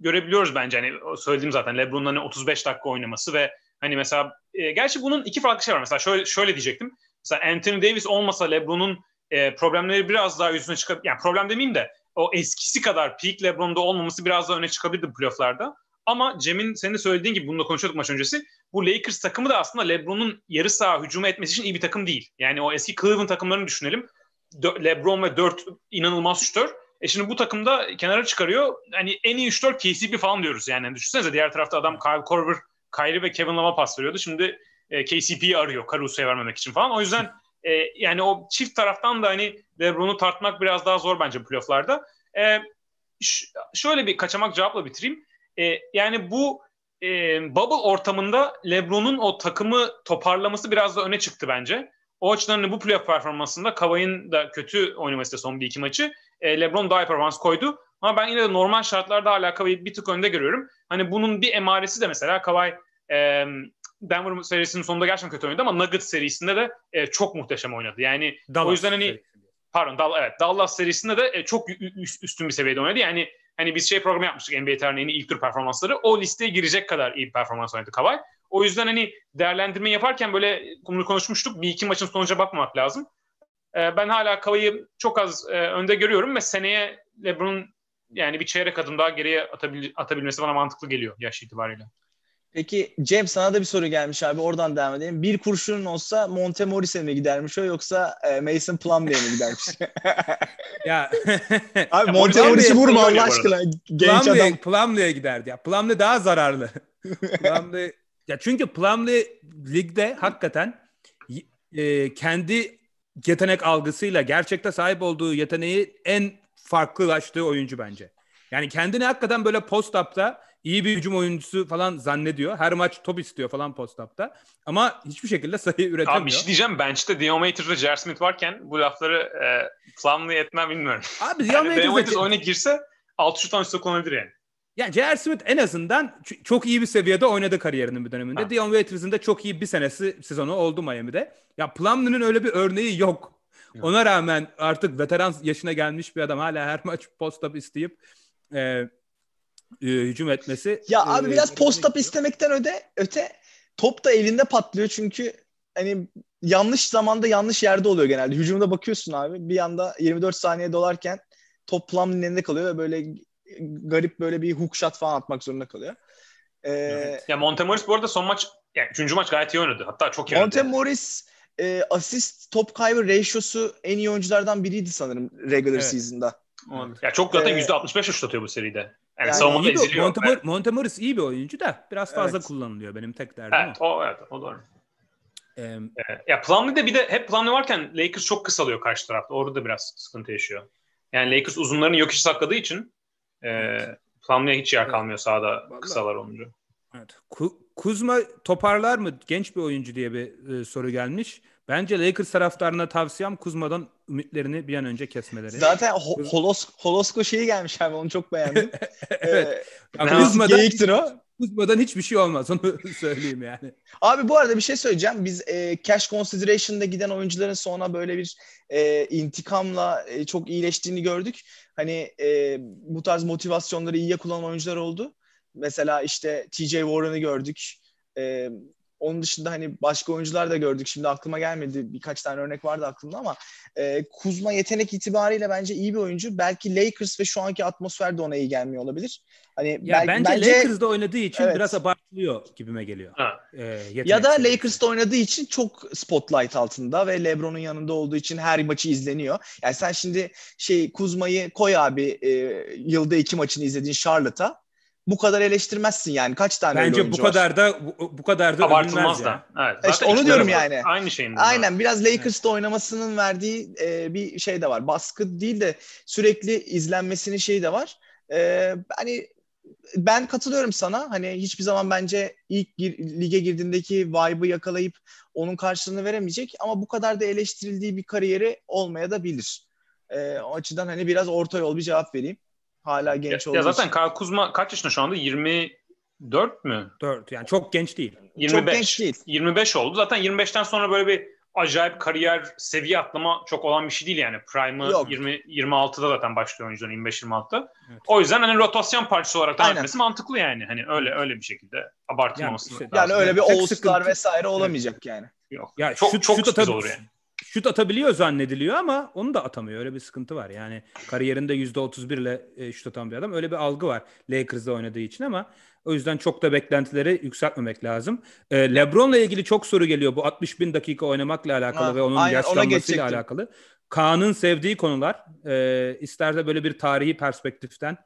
görebiliyoruz bence. Hani söylediğim zaten LeBron'un hani 35 dakika oynaması ve hani mesela e, gerçi bunun iki farklı şey var. Mesela şöyle, şöyle diyecektim. Mesela Anthony Davis olmasa LeBron'un e, problemleri biraz daha yüzüne çıkıp yani problem demeyeyim de o eskisi kadar peak LeBron'da olmaması biraz daha öne çıkabilirdi playoff'larda. Ama Cem'in senin de söylediğin gibi bunu da konuşuyorduk maç öncesi. Bu Lakers takımı da aslında LeBron'un yarı saha hücumu etmesi için iyi bir takım değil. Yani o eski Cleveland takımlarını düşünelim. LeBron ve 4 inanılmaz şutör. E şimdi bu takımda kenara çıkarıyor. Hani en iyi 3-4 KCP falan diyoruz yani. Hani düşünsenize diğer tarafta adam Kyle Korver, Kyrie ve Kevin Love'a pas veriyordu. Şimdi e, KCP'yi arıyor Caruso'ya vermemek için falan. O yüzden e, yani o çift taraftan da hani LeBron'u tartmak biraz daha zor bence playoff'larda. E, şöyle bir kaçamak cevapla bitireyim. E, yani bu e, bubble ortamında LeBron'un o takımı toparlaması biraz da öne çıktı bence. O açıdan hani bu playoff performansında Kavay'ın da kötü oynaması son bir iki maçı e, LeBron daha iyi performans koydu. Ama ben yine de normal şartlarda hala Kavai'yi bir tık önde görüyorum. Hani bunun bir emaresi de mesela Kavai e, Denver serisinin sonunda gerçekten kötü oynadı ama Nuggets serisinde de e, çok muhteşem oynadı. Yani Dallas o yüzden hani serisi. pardon Dal evet Dallas serisinde de e, çok üstün bir seviyede oynadı. Yani hani biz şey programı yapmıştık NBA tarihinin ilk tur performansları. O listeye girecek kadar iyi bir performans oynadı Kavai. O yüzden hani değerlendirme yaparken böyle bunu konuşmuştuk. Bir iki maçın sonuca bakmamak lazım. Ee, ben hala Kava'yı çok az e, önde görüyorum ve seneye LeBron'un yani bir çeyrek adım daha geriye atabil, atabilmesi bana mantıklı geliyor yaş itibariyle. Peki Cem sana da bir soru gelmiş abi oradan devam edeyim. Bir kurşunun olsa Monte Morris'e mi gidermiş o yoksa e, Mason Plumlee'ye mi gidermiş? <laughs> ya <laughs> Abi Monte Morris'i vurma Allah aşkına genç Plumlee, adam. Plumlee'ye giderdi ya. Plumlee daha zararlı. <laughs> Plumlee ya çünkü Plumlee ligde hakikaten e, kendi yetenek algısıyla gerçekte sahip olduğu yeteneği en farklılaştığı oyuncu bence. Yani kendini hakikaten böyle post-up'ta iyi bir hücum oyuncusu falan zannediyor. Her maç top istiyor falan post-up'ta. Ama hiçbir şekilde <laughs> sayı üretemiyor. Abi bir şey diyeceğim. Bench'te Diomater'da Jer Smith varken bu lafları e, Plumlee etmem bilmiyorum. Abi yani Diomater oyuna girse 6 şuttan üstüne konabilir yani. Yani J.R. Smith en azından çok iyi bir seviyede oynadı kariyerinin bir döneminde. Ha. Dion Waiters'ın da çok iyi bir senesi sezonu oldu Miami'de. Ya Plumlee'nin öyle bir örneği yok. yok. Ona rağmen artık veteran yaşına gelmiş bir adam hala her <laughs> maç post-up isteyip e, e, hücum etmesi. Ya e, abi biraz post-up istemekten öde, öte top da elinde patlıyor çünkü hani yanlış zamanda yanlış yerde oluyor genelde. Hücumda bakıyorsun abi bir anda 24 saniye dolarken top Plumlee'nin elinde kalıyor ve böyle garip böyle bir hook shot falan atmak zorunda kalıyor. Ee, evet. Ya Montemoris bu arada son maç, yani üçüncü maç gayet iyi oynadı. Hatta çok iyi Montemoris e, asist top kaybı ratio'su en iyi oyunculardan biriydi sanırım regular evet. season'da. Evet. Ya çok zaten ee, %65 şut atıyor bu seride. Yani, yani savunmada eziliyor. Montemor Montemoris iyi bir oyuncu da biraz fazla evet. kullanılıyor benim tek derdim. Evet, o, evet o doğru. Ee, ya da bir de hep planlı varken Lakers çok kısalıyor karşı tarafta. Orada da biraz sıkıntı yaşıyor. Yani Lakers uzunlarını yok işi sakladığı için e, ee, Plumlee'ye hiç yer kalmıyor sağda Vallahi. kısalar olunca. Evet. Kuzma toparlar mı genç bir oyuncu diye bir e, soru gelmiş. Bence Lakers taraftarına tavsiyem Kuzma'dan ümitlerini bir an önce kesmeleri. Zaten ho- Holos Holosko şeyi gelmiş abi onu çok beğendim. <laughs> evet. Ee, Kuzma'dan, o. Kuzma'dan hiçbir şey olmaz onu <laughs> söyleyeyim yani. Abi bu arada bir şey söyleyeceğim. Biz e, cash consideration'da giden oyuncuların sonra böyle bir e, intikamla e, çok iyileştiğini gördük hani e, bu tarz motivasyonları iyiye kullanan oyuncular oldu. Mesela işte TJ Warren'ı gördük. E, onun dışında hani başka oyuncular da gördük. Şimdi aklıma gelmedi. Birkaç tane örnek vardı aklımda ama e, Kuzma yetenek itibariyle bence iyi bir oyuncu. Belki Lakers ve şu anki atmosfer de ona iyi gelmiyor olabilir. Hani ya belki, bence, bence Lakers'da oynadığı için evet. biraz abartılıyor gibime geliyor. Ha. E, ya da Lakers'da oynadığı için çok spotlight altında ve LeBron'un yanında olduğu için her maçı izleniyor. Yani sen şimdi şey Kuzma'yı koy abi e, yılda iki maçını izlediğin Charlotte'a bu kadar eleştirmezsin yani. Kaç tane Bence bu var? kadar da bu, bu kadar da abartılmaz da. Yani. Evet. İşte onu diyorum yani. Aynı şeyin. Aynen var. biraz Lakers'ta evet. oynamasının verdiği e, bir şey de var. Baskı değil de sürekli izlenmesinin şeyi de var. E, hani ben katılıyorum sana. Hani hiçbir zaman bence ilk gir, lige girdiğindeki vibe'ı yakalayıp onun karşılığını veremeyecek ama bu kadar da eleştirildiği bir kariyeri olmaya da bilir. E, o açıdan hani biraz orta yol bir cevap vereyim. Hala genç ya, ya zaten için. Kyle Kuzma kaç yaşında şu anda? 24 mü? 4 yani çok genç değil. 25. Çok genç değil. 25 oldu. Zaten 25'ten sonra böyle bir acayip kariyer seviye atlama çok olan bir şey değil yani. Prime'ı 20 26'da zaten başlıyor oyuncuların 25 26'da. Evet. O yüzden hani rotasyon parçası olarak devam etmesi mantıklı yani. Hani öyle öyle bir şekilde abartılmaması. Yani, işte, yani öyle bir all vesaire olamayacak evet. yani. Yok. Ya çok şut, çok şut olur yani şut atabiliyor zannediliyor ama onu da atamıyor. Öyle bir sıkıntı var. Yani kariyerinde %31 ile e, şut atan bir adam. Öyle bir algı var Lakers'da oynadığı için ama o yüzden çok da beklentileri yükseltmemek lazım. E, LeBron'la ilgili çok soru geliyor. Bu 60 bin dakika oynamakla alakalı ha, ve onun yaşlanmasıyla alakalı. Kaan'ın sevdiği konular. E, ister de böyle bir tarihi perspektiften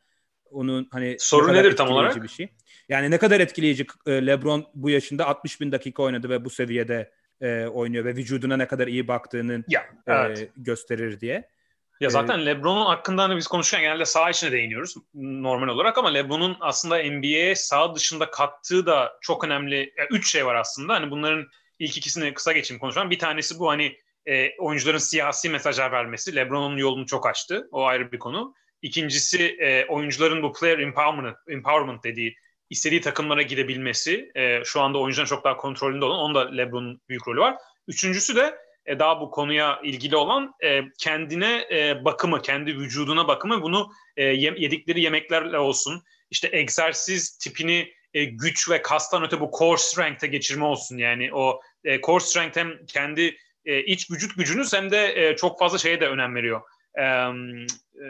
onun hani soru ne nedir tam olarak? Bir şey. Yani ne kadar etkileyici e, LeBron bu yaşında 60 bin dakika oynadı ve bu seviyede e, oynuyor ve vücuduna ne kadar iyi baktığını ya, e, evet. e, gösterir diye. Ya e, zaten ee, LeBron'un hakkında hani biz konuşurken genelde sağ içine değiniyoruz normal olarak ama LeBron'un aslında NBA'ye sağ dışında kattığı da çok önemli yani üç şey var aslında. Hani bunların ilk ikisini kısa geçeyim konuşalım. Bir tanesi bu hani e, oyuncuların siyasi mesajlar vermesi. LeBron'un yolunu çok açtı. O ayrı bir konu. İkincisi e, oyuncuların bu player empowerment, empowerment dediği istediği takımlara gidebilmesi e, şu anda oyuncuların çok daha kontrolünde olan onda LeBron'un büyük rolü var. Üçüncüsü de e, daha bu konuya ilgili olan e, kendine e, bakımı, kendi vücuduna bakımı bunu e, yedikleri yemeklerle olsun işte egzersiz tipini e, güç ve kastan öte bu core strength'e geçirme olsun yani o e, core strength hem kendi e, iç vücut gücünüz hem de e, çok fazla şeye de önem veriyor. E, e,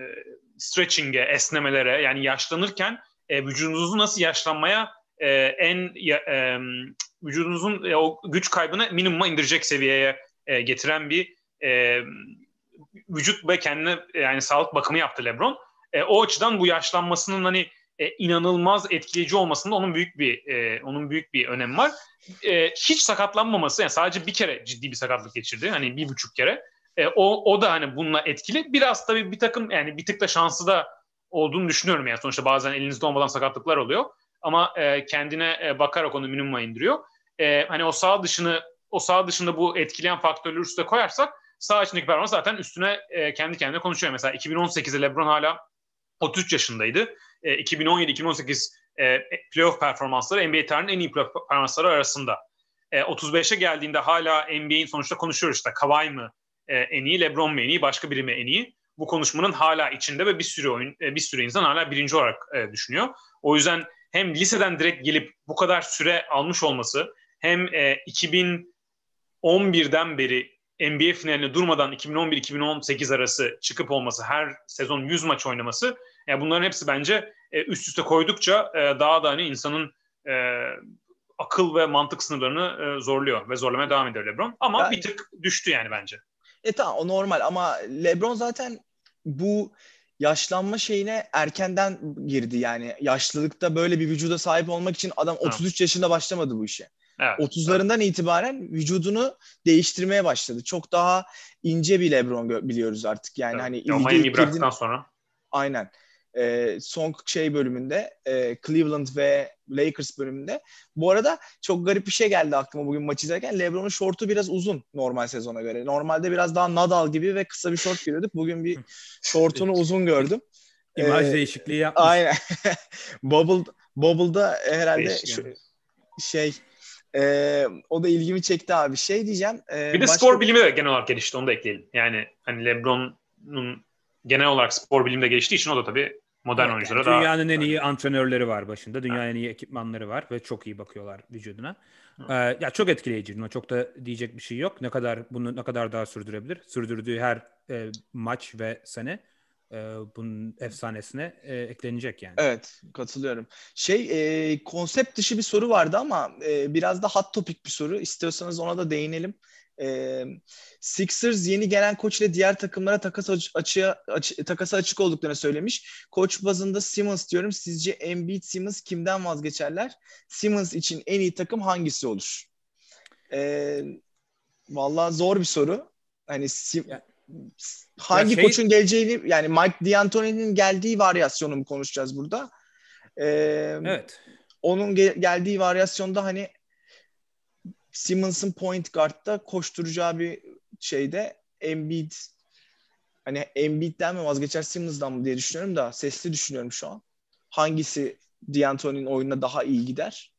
stretching'e, esnemelere yani yaşlanırken e, vücudunuzu nasıl yaşlanmaya e, en ya, e, vücudunuzun e, o güç kaybını minimuma indirecek seviyeye e, getiren bir e, vücut ve kendine yani sağlık bakımı yaptı LeBron. E, o açıdan bu yaşlanmasının hani e, inanılmaz etkileyici olmasında onun büyük bir e, onun büyük bir önemi var. E, hiç sakatlanmaması yani sadece bir kere ciddi bir sakatlık geçirdi. Hani bir buçuk kere. E, o, o da hani bununla etkili. Biraz tabii bir takım yani bir tık da şansı da olduğunu düşünüyorum yani. Sonuçta bazen elinizde olmadan sakatlıklar oluyor. Ama e, kendine e, bakarak onu minimuma indiriyor. E, hani o sağ dışını o sağ dışında bu etkileyen faktörleri üstüne koyarsak sağ içindeki performans zaten üstüne e, kendi kendine konuşuyor. Mesela 2018'de LeBron hala 33 yaşındaydı. E, 2017-2018 e, playoff performansları NBA tarihinin en iyi playoff performansları arasında. E, 35'e geldiğinde hala NBA'in sonuçta konuşuyoruz işte Kawhi mı e, en iyi, LeBron mu en iyi, başka biri mi en iyi? bu konuşmanın hala içinde ve bir sürü oyun, e, bir sürü insan hala birinci olarak e, düşünüyor. O yüzden hem liseden direkt gelip bu kadar süre almış olması hem e, 2011'den beri NBA finaline durmadan 2011-2018 arası çıkıp olması, her sezon 100 maç oynaması yani bunların hepsi bence e, üst üste koydukça e, daha da hani insanın e, akıl ve mantık sınırlarını e, zorluyor ve zorlamaya devam ediyor LeBron. Ama ben, bir tık düştü yani bence. E tamam o normal ama LeBron zaten bu yaşlanma şeyine erkenden girdi yani. Yaşlılıkta böyle bir vücuda sahip olmak için adam 33 yaşında başlamadı bu işe. Evet, 30'larından evet. itibaren vücudunu değiştirmeye başladı. Çok daha ince bir LeBron biliyoruz artık. Yani evet. hani ya, Miami bıraktıktan sonra. Aynen. E, son şey bölümünde e, Cleveland ve Lakers bölümünde. Bu arada çok garip bir şey geldi aklıma bugün maç izlerken. LeBron'un şortu biraz uzun normal sezona göre. Normalde biraz daha Nadal gibi ve kısa bir şort görüyorduk. Bugün bir şortunu uzun gördüm. İmaj ee, değişikliği yapmış. Aynen. <laughs> Bubble, Bubble'da herhalde şu, şey e, o da ilgimi çekti abi. Şey diyeceğim. E, bir de başka... spor bilimi de genel olarak gelişti. Onu da ekleyelim. Yani hani LeBron'un genel olarak spor bilimde geliştiği için o da tabii Modern evet, oyunculara dünyanın daha... Dünyanın en iyi antrenörleri var başında. Dünyanın evet. en iyi ekipmanları var ve çok iyi bakıyorlar vücuduna. Ee, ya çok etkileyici. Çok da diyecek bir şey yok. Ne kadar bunu ne kadar daha sürdürebilir? Sürdürdüğü her e, maç ve sene e, bunun efsanesine e, eklenecek yani. Evet, katılıyorum. Şey, e, konsept dışı bir soru vardı ama e, biraz da hot topik bir soru. İstiyorsanız ona da değinelim. E, Sixers yeni gelen koç ile diğer takımlara takas açığa, aç, takasa açık olduklarını söylemiş. Koç bazında Simmons diyorum. Sizce Embiid Simmons kimden vazgeçerler? Simmons için en iyi takım hangisi olur? E, vallahi zor bir soru. Hani Sim, yani, hangi şey... koçun geleceğini yani Mike D'Antoni'nin geldiği varyasyonu mu konuşacağız burada? E, evet. Onun ge- geldiği varyasyonda hani Simmons'ın point guard'da koşturacağı bir şeyde Embiid hani Embiid'den mi vazgeçer Simmons'dan mı diye düşünüyorum da sesli düşünüyorum şu an. Hangisi D'Antoni'nin oyununa daha iyi gider?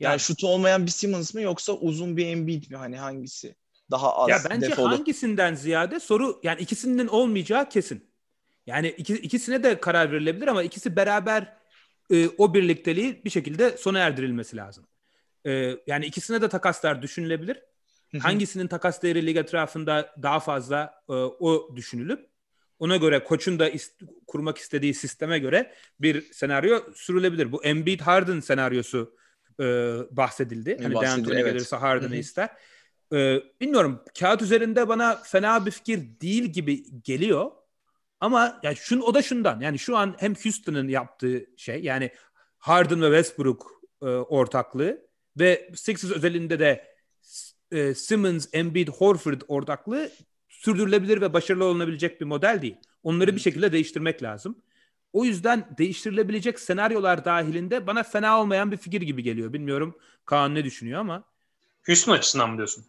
Yani evet. şutu olmayan bir Simmons mı yoksa uzun bir Embiid mi? Hani hangisi daha az Ya bence defolu? hangisinden ziyade soru yani ikisinin olmayacağı kesin. Yani iki, ikisine de karar verilebilir ama ikisi beraber e, o birlikteliği bir şekilde sona erdirilmesi lazım. Ee, yani ikisine de takaslar düşünülebilir. Hı-hı. Hangisinin takas değeri lig etrafında daha fazla e, o düşünülüp ona göre koçun da ist- kurmak istediği sisteme göre bir senaryo sürülebilir. Bu Embiid Harden senaryosu e, bahsedildi. Hani Deandre evet. gelirse Harden'ı Hı-hı. ister. E, bilmiyorum kağıt üzerinde bana fena bir fikir değil gibi geliyor. Ama yani şun o da şundan. Yani şu an hem Houston'ın yaptığı şey yani Harden ve Westbrook e, ortaklığı ve Sixers özelinde de e, Simmons, Embiid, Horford ortaklığı sürdürülebilir ve başarılı olunabilecek bir model değil. Onları bir şekilde değiştirmek lazım. O yüzden değiştirilebilecek senaryolar dahilinde bana fena olmayan bir figür gibi geliyor. Bilmiyorum Kaan ne düşünüyor ama. Houston açısından mı diyorsun?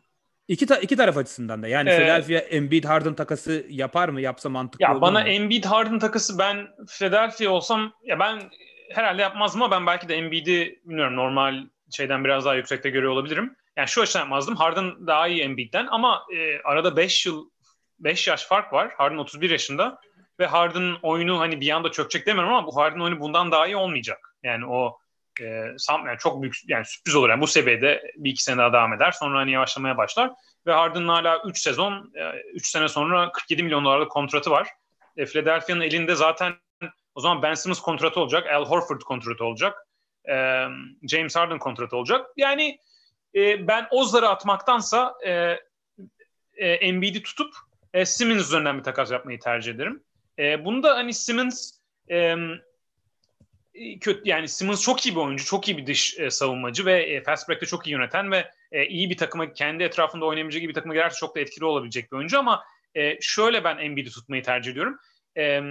İki, ta- iki taraf açısından da. Yani ee, Philadelphia Embiid Harden takası yapar mı? Yapsa mantıklı ya olur bana mu? Embiid Harden takası ben Philadelphia olsam ya ben herhalde yapmazdım ama ben belki de Embiid'i bilmiyorum normal şeyden biraz daha yüksekte görüyor olabilirim. Yani şu açıdan yapmazdım. Harden daha iyi Embiid'den ama e, arada 5 yıl 5 yaş fark var. Harden 31 yaşında ve Harden'ın oyunu hani bir anda çökecek demiyorum ama bu Harden oyunu bundan daha iyi olmayacak. Yani o e, sam, yani çok büyük yani sürpriz olur. Yani bu seviyede bir iki sene daha devam eder. Sonra hani yavaşlamaya başlar. Ve Harden'ın hala 3 sezon, 3 e, sene sonra 47 milyon dolarlık kontratı var. E, Philadelphia'nın elinde zaten o zaman Ben Simmons kontratı olacak. Al Horford kontratı olacak e, James Harden kontratı olacak. Yani e, ben Oz'ları atmaktansa e, e, Embiid'i tutup e, Simmons üzerinden bir takas yapmayı tercih ederim. E, da hani Simmons e, e kötü yani Simmons çok iyi bir oyuncu, çok iyi bir dış e, savunmacı ve e, fast break'te çok iyi yöneten ve e, iyi bir takıma kendi etrafında oynayabilecek gibi bir takıma girerse çok da etkili olabilecek bir oyuncu ama e, şöyle ben Embiid'i tutmayı tercih ediyorum. E,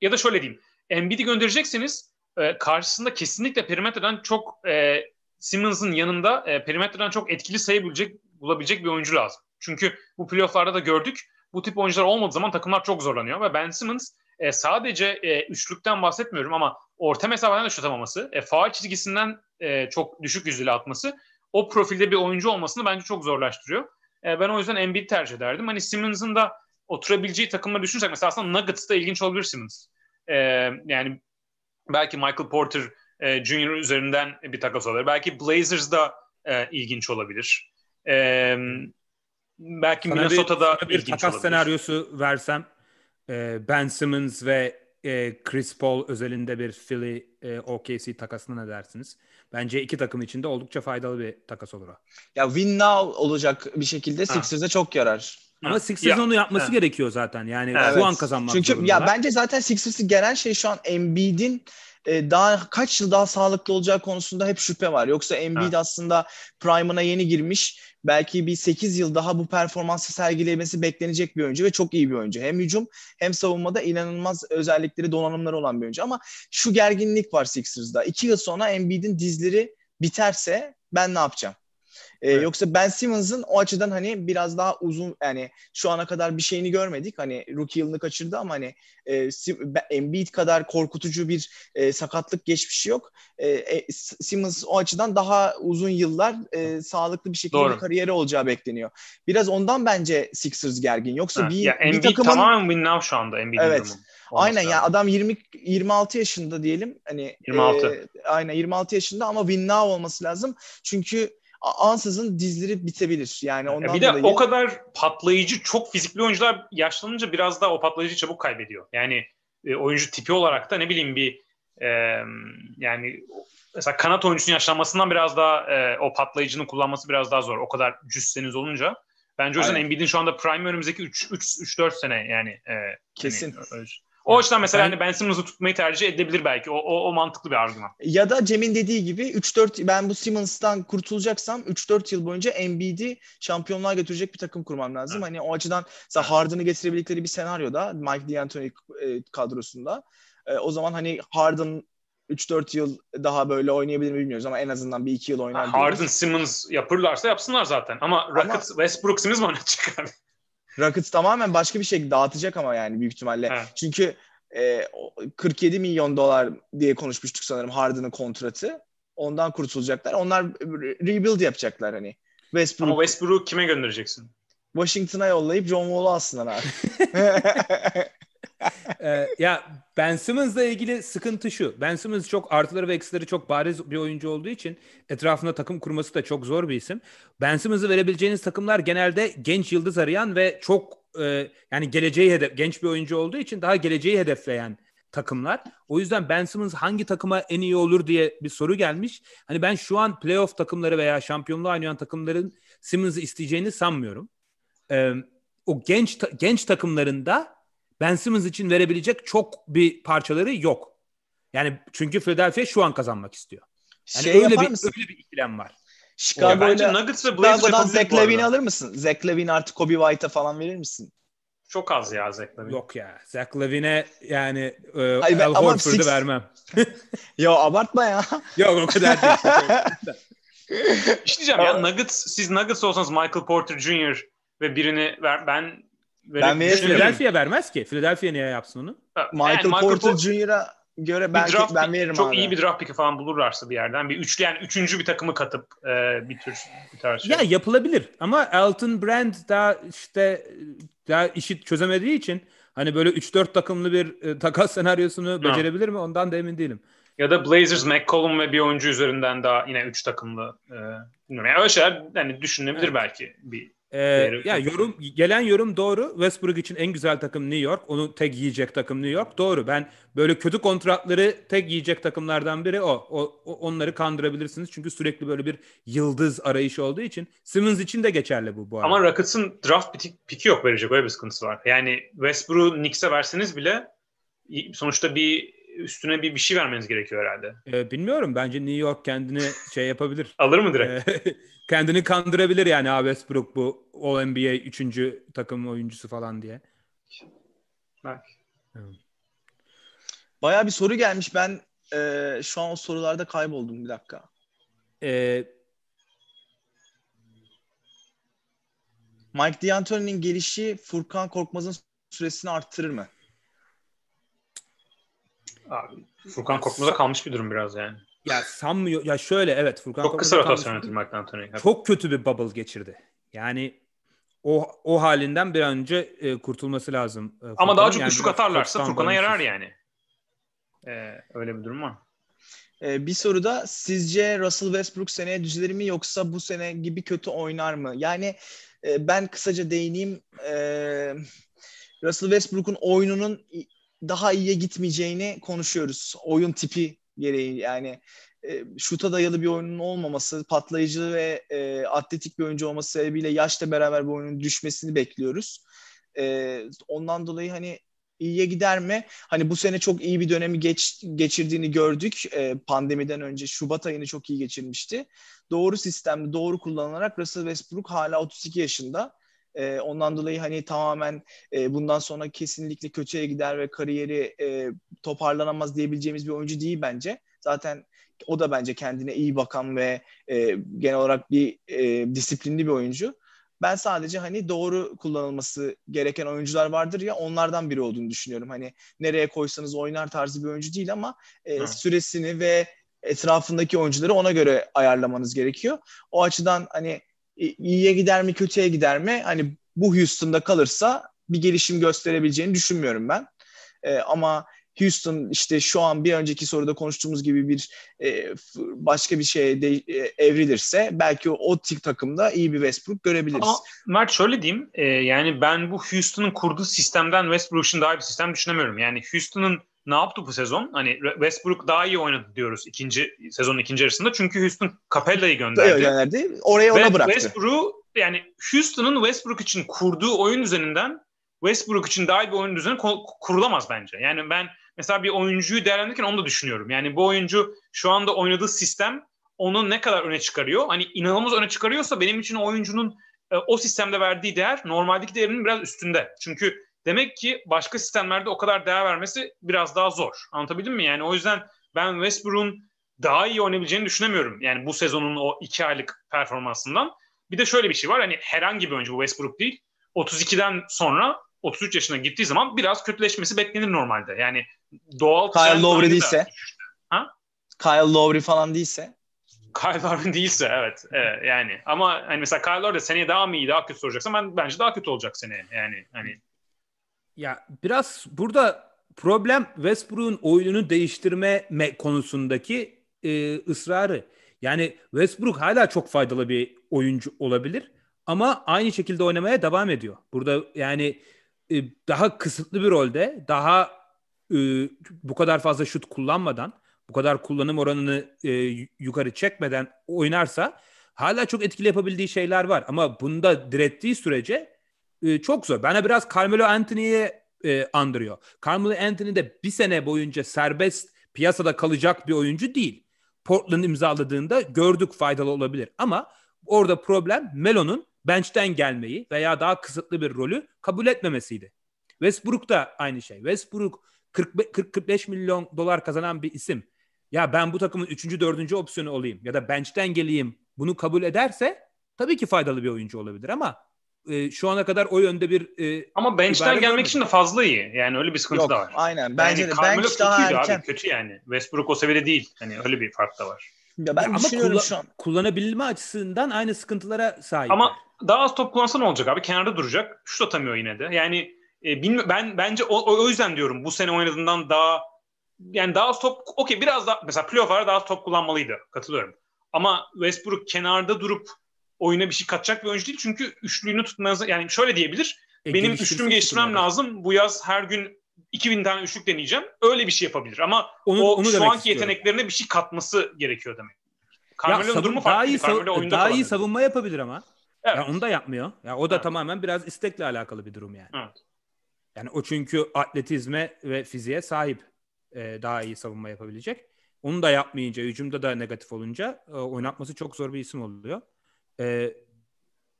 ya da şöyle diyeyim. Embiid'i gönderecekseniz ee, karşısında kesinlikle perimetreden çok e, Simmons'ın yanında e, perimetreden çok etkili sayabilecek bulabilecek bir oyuncu lazım. Çünkü bu playofflarda da gördük. Bu tip oyuncular olmadığı zaman takımlar çok zorlanıyor ve Ben Simmons e, sadece e, üçlükten bahsetmiyorum ama orta mesafeden de şut atamaması, e, faal çizgisinden e, çok düşük yüzdeli atması o profilde bir oyuncu olmasını bence çok zorlaştırıyor. E, ben o yüzden Embiid tercih ederdim. Hani Simmons'ın da oturabileceği takımları düşünürsek mesela aslında Nuggets'ta ilginç olabilir Simmons. E, yani Belki Michael Porter e, Junior üzerinden bir takas olabilir. Belki Blazers da e, ilginç olabilir. E, belki sana Minnesota'da bir, bir ilginç takas olabilir. senaryosu versem e, Ben Simmons ve e, Chris Paul özelinde bir Philly e, OKC takasına ne dersiniz? Bence iki takım için de oldukça faydalı bir takas olur o. Ya win now olacak bir şekilde Sixers'e çok yarar. Ama Sixers'ın onu yapması evet. gerekiyor zaten. Yani evet. şu an kazanmak Çünkü zorunda. ya bence zaten Sixers'ı gelen şey şu an Embiid'in e, daha kaç yıl daha sağlıklı olacağı konusunda hep şüphe var. Yoksa Embiid evet. aslında prime'ına yeni girmiş. Belki bir 8 yıl daha bu performansı sergilemesi beklenecek bir oyuncu ve çok iyi bir oyuncu. Hem hücum hem savunmada inanılmaz özellikleri, donanımları olan bir oyuncu. Ama şu gerginlik var Sixers'da. 2 yıl sonra Embiid'in dizleri biterse ben ne yapacağım? Ee, evet. Yoksa Ben Simmons'ın o açıdan hani biraz daha uzun yani şu ana kadar bir şeyini görmedik. Hani rookie yılını kaçırdı ama hani e, Embiid kadar korkutucu bir e, sakatlık geçmişi yok. E, e Simmons o açıdan daha uzun yıllar e, sağlıklı bir şekilde Doğru. kariyeri olacağı bekleniyor. Biraz ondan bence Sixers gergin. Yoksa evet. bir, ya, bir Embiid takımın... tamamen win now şu anda Embiid'in evet. durumu. Aynen ya adam 20 26 yaşında diyelim. Hani 26. E, aynen 26 yaşında ama win now olması lazım. Çünkü ansızın dizleri bitebilir. Yani ondan bir de dolayı... o kadar patlayıcı çok fizikli oyuncular yaşlanınca biraz daha o patlayıcı çabuk kaybediyor. Yani e, oyuncu tipi olarak da ne bileyim bir e, yani mesela kanat oyuncusunun yaşlanmasından biraz daha e, o patlayıcının kullanması biraz daha zor. O kadar cüsseniz olunca. Bence o yüzden Aynen. Embiid'in şu anda prime önümüzdeki 3-4 sene yani. E, hani Kesin. Hani, o açıdan mesela ben, hani Ben Simmons'ı tutmayı tercih edebilir belki. O, o, o mantıklı bir argüman. Ya da Cem'in dediği gibi 3-4 ben bu Simmons'tan kurtulacaksam 3-4 yıl boyunca Embiid'i şampiyonluğa götürecek bir takım kurmam lazım. Evet. Hani o açıdan mesela Harden'ı getirebildikleri bir senaryoda Mike D'Antoni e, kadrosunda e, o zaman hani Harden 3-4 yıl daha böyle oynayabilir mi bilmiyoruz ama en azından bir 2 yıl oynar. Harden, Simmons yapırlarsa yapsınlar zaten ama Rockets, ama... Westbrook, Simmons mi çıkar? Rockets tamamen başka bir şey dağıtacak ama yani büyük ihtimalle. Ha. Çünkü e, 47 milyon dolar diye konuşmuştuk sanırım Harden'ın kontratı. Ondan kurtulacaklar. Onlar rebuild yapacaklar hani. Westbrook. Ama Westbrook'u kime göndereceksin? Washington'a yollayıp John Wall'u alsınlar abi. <laughs> <laughs> <laughs> Ee, ya Ben Simmons'la ilgili sıkıntı şu. Ben Simmons çok artıları ve eksileri çok bariz bir oyuncu olduğu için etrafında takım kurması da çok zor bir isim. Ben Simmons'ı verebileceğiniz takımlar genelde genç yıldız arayan ve çok e, yani geleceği hedef genç bir oyuncu olduğu için daha geleceği hedefleyen takımlar. O yüzden Ben Simmons hangi takıma en iyi olur diye bir soru gelmiş. Hani ben şu an playoff takımları veya şampiyonluğa oynayan takımların Simmons'ı isteyeceğini sanmıyorum. Ee, o genç genç takımlarında ben Simmons için verebilecek çok bir parçaları yok. Yani çünkü Philadelphia şu an kazanmak istiyor. Yani şey öyle bir mısın? öyle bir ikilem var. Chicago bence Nuggets ve Blazers Chicago'dan Zach Levine alır mısın? Zach Levine artı Kobe White'a falan verir misin? Çok az ya Zach Levine. Yok ya. Zach Levine'e yani e, Al Horford'u six... vermem. <laughs> Yo abartma ya. <laughs> Yok o kadar değil. işte diyeceğim ya Nuggets, siz Nuggets olsanız Michael Porter Jr. ve birini ver, ben ben Philadelphia vermez ki. Philadelphia niye yapsın onu? Michael, yani Michael Porter Jr.'a göre ben, draft ben veririm çok abi. iyi bir draft pick'i falan bulurlarsa bir yerden bir üçlü yani üçüncü bir takımı katıp e, bir tür bir tarz şey. Ya yapılabilir ama Elton Brand daha işte daha işi çözemediği için hani böyle 3-4 takımlı bir e, takas senaryosunu ha. becerebilir mi ondan da emin değilim. Ya da Blazers, McCollum ve bir oyuncu üzerinden daha yine 3 takımlı e, yani öyle şeyler yani düşünülebilir evet. belki bir ee, ya yorum gelen yorum doğru. Westbrook için en güzel takım New York. Onu tek yiyecek takım New York. Doğru. Ben böyle kötü kontratları tek yiyecek takımlardan biri o. o, o onları kandırabilirsiniz. Çünkü sürekli böyle bir yıldız arayışı olduğu için Simmons için de geçerli bu bu arada. Ama Rockets'ın draft piki yok verecek. Öyle bir sıkıntısı var. Yani Westbrook'u Knicks'e verseniz bile sonuçta bir üstüne bir bir şey vermeniz gerekiyor herhalde. Ee, bilmiyorum. Bence New York kendini <laughs> şey yapabilir. Alır mı direkt? Ee, <laughs> kendini kandırabilir yani abi Westbrook bu All NBA 3. takım oyuncusu falan diye. Bak. Evet. Baya bir soru gelmiş. Ben e, şu an o sorularda kayboldum bir dakika. Ee, Mike D'Antoni'nin gelişi Furkan Korkmaz'ın süresini arttırır mı? Abi, Furkan Korkmaz'a kalmış bir durum biraz yani. Ya sanmıyor. Ya şöyle evet Furkan Çok kısa rotasyon yönetir Mark Anthony. Çok kötü bir bubble geçirdi. Yani o, o halinden bir an önce e, kurtulması lazım. E, Ama daha çok yani üçlük atarlarsa Furkan'a yarar yani. Ee, öyle bir durum var. Ee, bir soru da sizce Russell Westbrook seneye düzelir mi yoksa bu sene gibi kötü oynar mı? Yani e, ben kısaca değineyim. Ee, Russell Westbrook'un oyununun daha iyiye gitmeyeceğini konuşuyoruz. Oyun tipi gereği yani e, şuta dayalı bir oyunun olmaması, patlayıcı ve e, atletik bir oyuncu olması sebebiyle yaşla beraber bu oyunun düşmesini bekliyoruz. E, ondan dolayı hani iyiye gider mi? Hani bu sene çok iyi bir dönemi geç, geçirdiğini gördük. E, pandemiden önce Şubat ayını çok iyi geçirmişti. Doğru sistemde, doğru kullanılarak Russell Westbrook hala 32 yaşında ee, ondan dolayı hani tamamen e, bundan sonra kesinlikle kötüye gider ve kariyeri e, toparlanamaz diyebileceğimiz bir oyuncu değil bence. Zaten o da bence kendine iyi bakan ve e, genel olarak bir disiplinli bir oyuncu. Ben sadece hani doğru kullanılması gereken oyuncular vardır ya onlardan biri olduğunu düşünüyorum. Hani nereye koysanız oynar tarzı bir oyuncu değil ama e, süresini ve etrafındaki oyuncuları ona göre ayarlamanız gerekiyor. O açıdan hani iyiye gider mi kötüye gider mi? Hani bu Houston'da kalırsa bir gelişim gösterebileceğini düşünmüyorum ben. E, ama Houston işte şu an bir önceki soruda konuştuğumuz gibi bir e, başka bir şeye de, e, evrilirse belki o, o tip takımda iyi bir Westbrook görebiliriz. Ama Mert şöyle diyeyim e, yani ben bu Houston'ın kurduğu sistemden Westbrook'un daha iyi bir sistem düşünemiyorum. Yani Houston'ın ne yaptı bu sezon? Hani Westbrook daha iyi oynadı diyoruz ikinci sezonun ikinci yarısında. Çünkü Houston Capella'yı gönderdi. gönderdi. Oraya ona Ve bıraktı. Westbrook yani Houston'ın Westbrook için kurduğu oyun düzeninden Westbrook için daha iyi bir oyun düzeni kurulamaz bence. Yani ben mesela bir oyuncuyu değerlendirirken onu da düşünüyorum. Yani bu oyuncu şu anda oynadığı sistem onu ne kadar öne çıkarıyor? Hani inanılmaz öne çıkarıyorsa benim için oyuncunun e, o sistemde verdiği değer normaldeki değerinin biraz üstünde. Çünkü Demek ki başka sistemlerde o kadar değer vermesi biraz daha zor. Anlatabildim mi? Yani o yüzden ben Westbrook'un daha iyi oynayabileceğini düşünemiyorum. Yani bu sezonun o iki aylık performansından. Bir de şöyle bir şey var. Hani herhangi bir oyuncu bu Westbrook değil. 32'den sonra 33 yaşına gittiği zaman biraz kötüleşmesi beklenir normalde. Yani doğal... Kyle Lowry değilse. Ha? Kyle Lowry falan değilse. Kyle Lowry değilse evet. evet yani ama hani mesela Kyle Lowry seneye daha mı iyi daha kötü soracaksan ben bence daha kötü olacak seneye. Yani hani ya biraz burada problem Westbrook'un oyununu değiştirme konusundaki e, ısrarı. Yani Westbrook hala çok faydalı bir oyuncu olabilir ama aynı şekilde oynamaya devam ediyor. Burada yani e, daha kısıtlı bir rolde, daha e, bu kadar fazla şut kullanmadan, bu kadar kullanım oranını e, yukarı çekmeden oynarsa hala çok etkili yapabildiği şeyler var. Ama bunda direttiği sürece e, çok zor. Bana biraz Carmelo Anthony'ye e, andırıyor. Carmelo Anthony de bir sene boyunca serbest piyasada kalacak bir oyuncu değil. Portland imzaladığında gördük faydalı olabilir. Ama orada problem Melo'nun bench'ten gelmeyi veya daha kısıtlı bir rolü kabul etmemesiydi. Westbrook da aynı şey. Westbrook 40-45 milyon dolar kazanan bir isim. Ya ben bu takımın 3. 4. opsiyonu olayım ya da bench'ten geleyim bunu kabul ederse tabii ki faydalı bir oyuncu olabilir ama e, şu ana kadar o yönde bir e, Ama bench'ten gelmek mi? için de fazla iyi. Yani öyle bir sıkıntı Yok, da var. Aynen. Bence yani de bench daha erken. Abi, kötü yani. Westbrook o seviyede değil. Hani öyle bir fark da var. Ya ben ya ama kulla- şu an. kullanabilme açısından aynı sıkıntılara sahip. Ama daha az top kullansa ne olacak abi? Kenarda duracak. Şut atamıyor yine de. Yani e, bilmi- ben bence o, o yüzden diyorum bu sene oynadığından daha yani daha az top okey biraz daha mesela playoff'lara daha az top kullanmalıydı. Katılıyorum. Ama Westbrook kenarda durup oyuna bir şey katacak bir oyuncu değil. Çünkü üçlüğünü tutmanız yani şöyle diyebilir. E, benim üçlüm geliştirmem lazım. Bu yaz her gün 2000 tane üçlük deneyeceğim. Öyle bir şey yapabilir ama onu, o onu şu anki istiyorum. yeteneklerine bir şey katması gerekiyor demek. Carmelo'nun durumu farklı. Daha iyi, sav- daha iyi savunma yapabilir ama. Evet. Yani onu da yapmıyor. Yani o da evet. tamamen biraz istekle alakalı bir durum yani. Evet. Yani o çünkü atletizme ve fiziğe sahip e, daha iyi savunma yapabilecek. Onu da yapmayınca, hücumda da negatif olunca e, oynatması çok zor bir isim oluyor. E,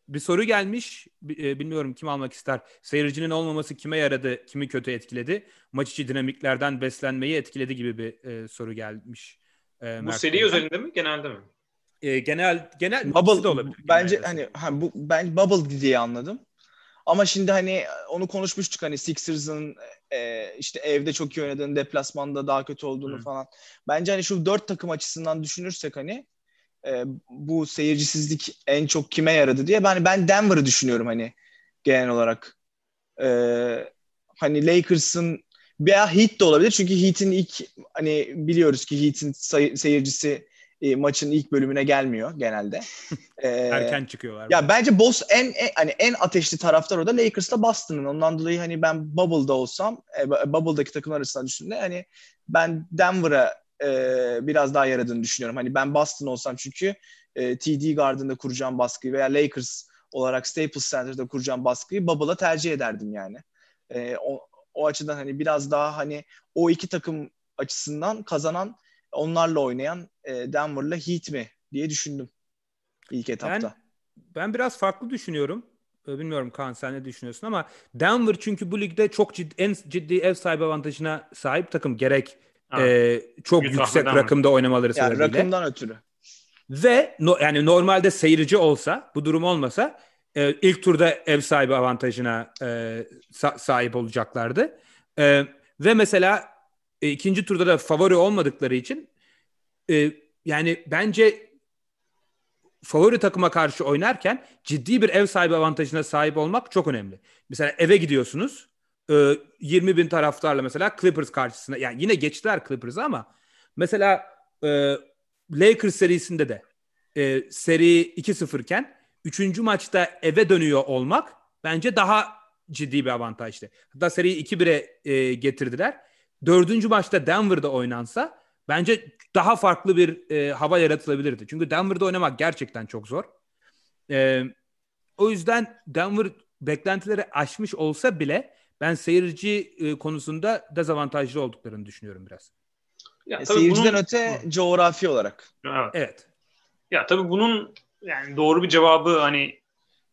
bir soru gelmiş. E, bilmiyorum kim almak ister. Seyircinin olmaması kime yaradı, kimi kötü etkiledi? Maç içi dinamiklerden beslenmeyi etkiledi gibi bir e, soru gelmiş. E, bu seri üzerinde mi, genelde mi? E, genel genel bubble de olabilir. Bence hani ha, bu ben bubble diye anladım. Ama şimdi hani e, onu konuşmuştuk hani Sixers'ın e, işte evde çok iyi oynadığını, deplasmanda daha kötü olduğunu Hı. falan. Bence hani şu dört takım açısından düşünürsek hani e, bu seyircisizlik en çok kime yaradı diye ben ben Denver'ı düşünüyorum hani genel olarak. E, hani Lakers'ın veya Heat de olabilir çünkü Heat'in ilk hani biliyoruz ki Heat'in say- seyircisi e, maçın ilk bölümüne gelmiyor genelde. <laughs> E, Erken çıkıyorlar. Ya böyle. bence Boss en, en hani en ateşli taraftar orada Lakers'la Boston'ın. Ondan dolayı hani ben Bubble'da olsam, e, Bubble'daki takımlar arasında düşündüğümde hani ben Denver'a e, biraz daha yaradığını düşünüyorum. Hani ben Boston olsam çünkü e, TD Garden'da kuracağım baskıyı veya Lakers olarak Staples Center'da kuracağım baskıyı Bubble'a tercih ederdim yani. E, o, o açıdan hani biraz daha hani o iki takım açısından kazanan onlarla oynayan e, Denver'la Heat mi diye düşündüm ilk etapta. Ben, ben biraz farklı düşünüyorum. Bilmiyorum Kaan sen ne düşünüyorsun ama Denver çünkü bu ligde çok ciddi, en ciddi ev sahibi avantajına sahip takım. Gerek e, çok Utah yüksek rakımda mi? oynamaları yani sebebiyle. Rakımdan ötürü. Ve no, yani normalde seyirci olsa, bu durum olmasa e, ilk turda ev sahibi avantajına e, sa- sahip olacaklardı. E, ve mesela e, ikinci turda da favori olmadıkları için e, yani bence favori takıma karşı oynarken ciddi bir ev sahibi avantajına sahip olmak çok önemli. Mesela eve gidiyorsunuz e, ee, 20 bin taraftarla mesela Clippers karşısında yani yine geçtiler Clippers'ı ama mesela e, Lakers serisinde de e, seri 2-0 iken 3. maçta eve dönüyor olmak bence daha ciddi bir avantajdı. Hatta seriyi 2-1'e e, getirdiler. Dördüncü maçta Denver'da oynansa bence daha farklı bir e, hava yaratılabilirdi. Çünkü Denver'da oynamak gerçekten çok zor. E, o yüzden Denver beklentileri aşmış olsa bile ben seyirci e, konusunda dezavantajlı olduklarını düşünüyorum biraz. Ya, e, seyirciden bunun... öte Hı. coğrafi olarak. Evet. evet. Ya tabii bunun yani doğru bir cevabı hani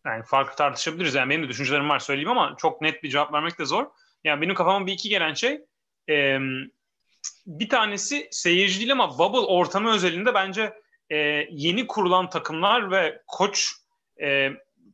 yani farklı tartışabiliriz. Yani benim de düşüncelerim var söyleyeyim ama çok net bir cevap vermek de zor. Yani benim kafama bir iki gelen şey e, bir tanesi seyirci değil ama bubble ortamı özelinde bence e, yeni kurulan takımlar ve koç e,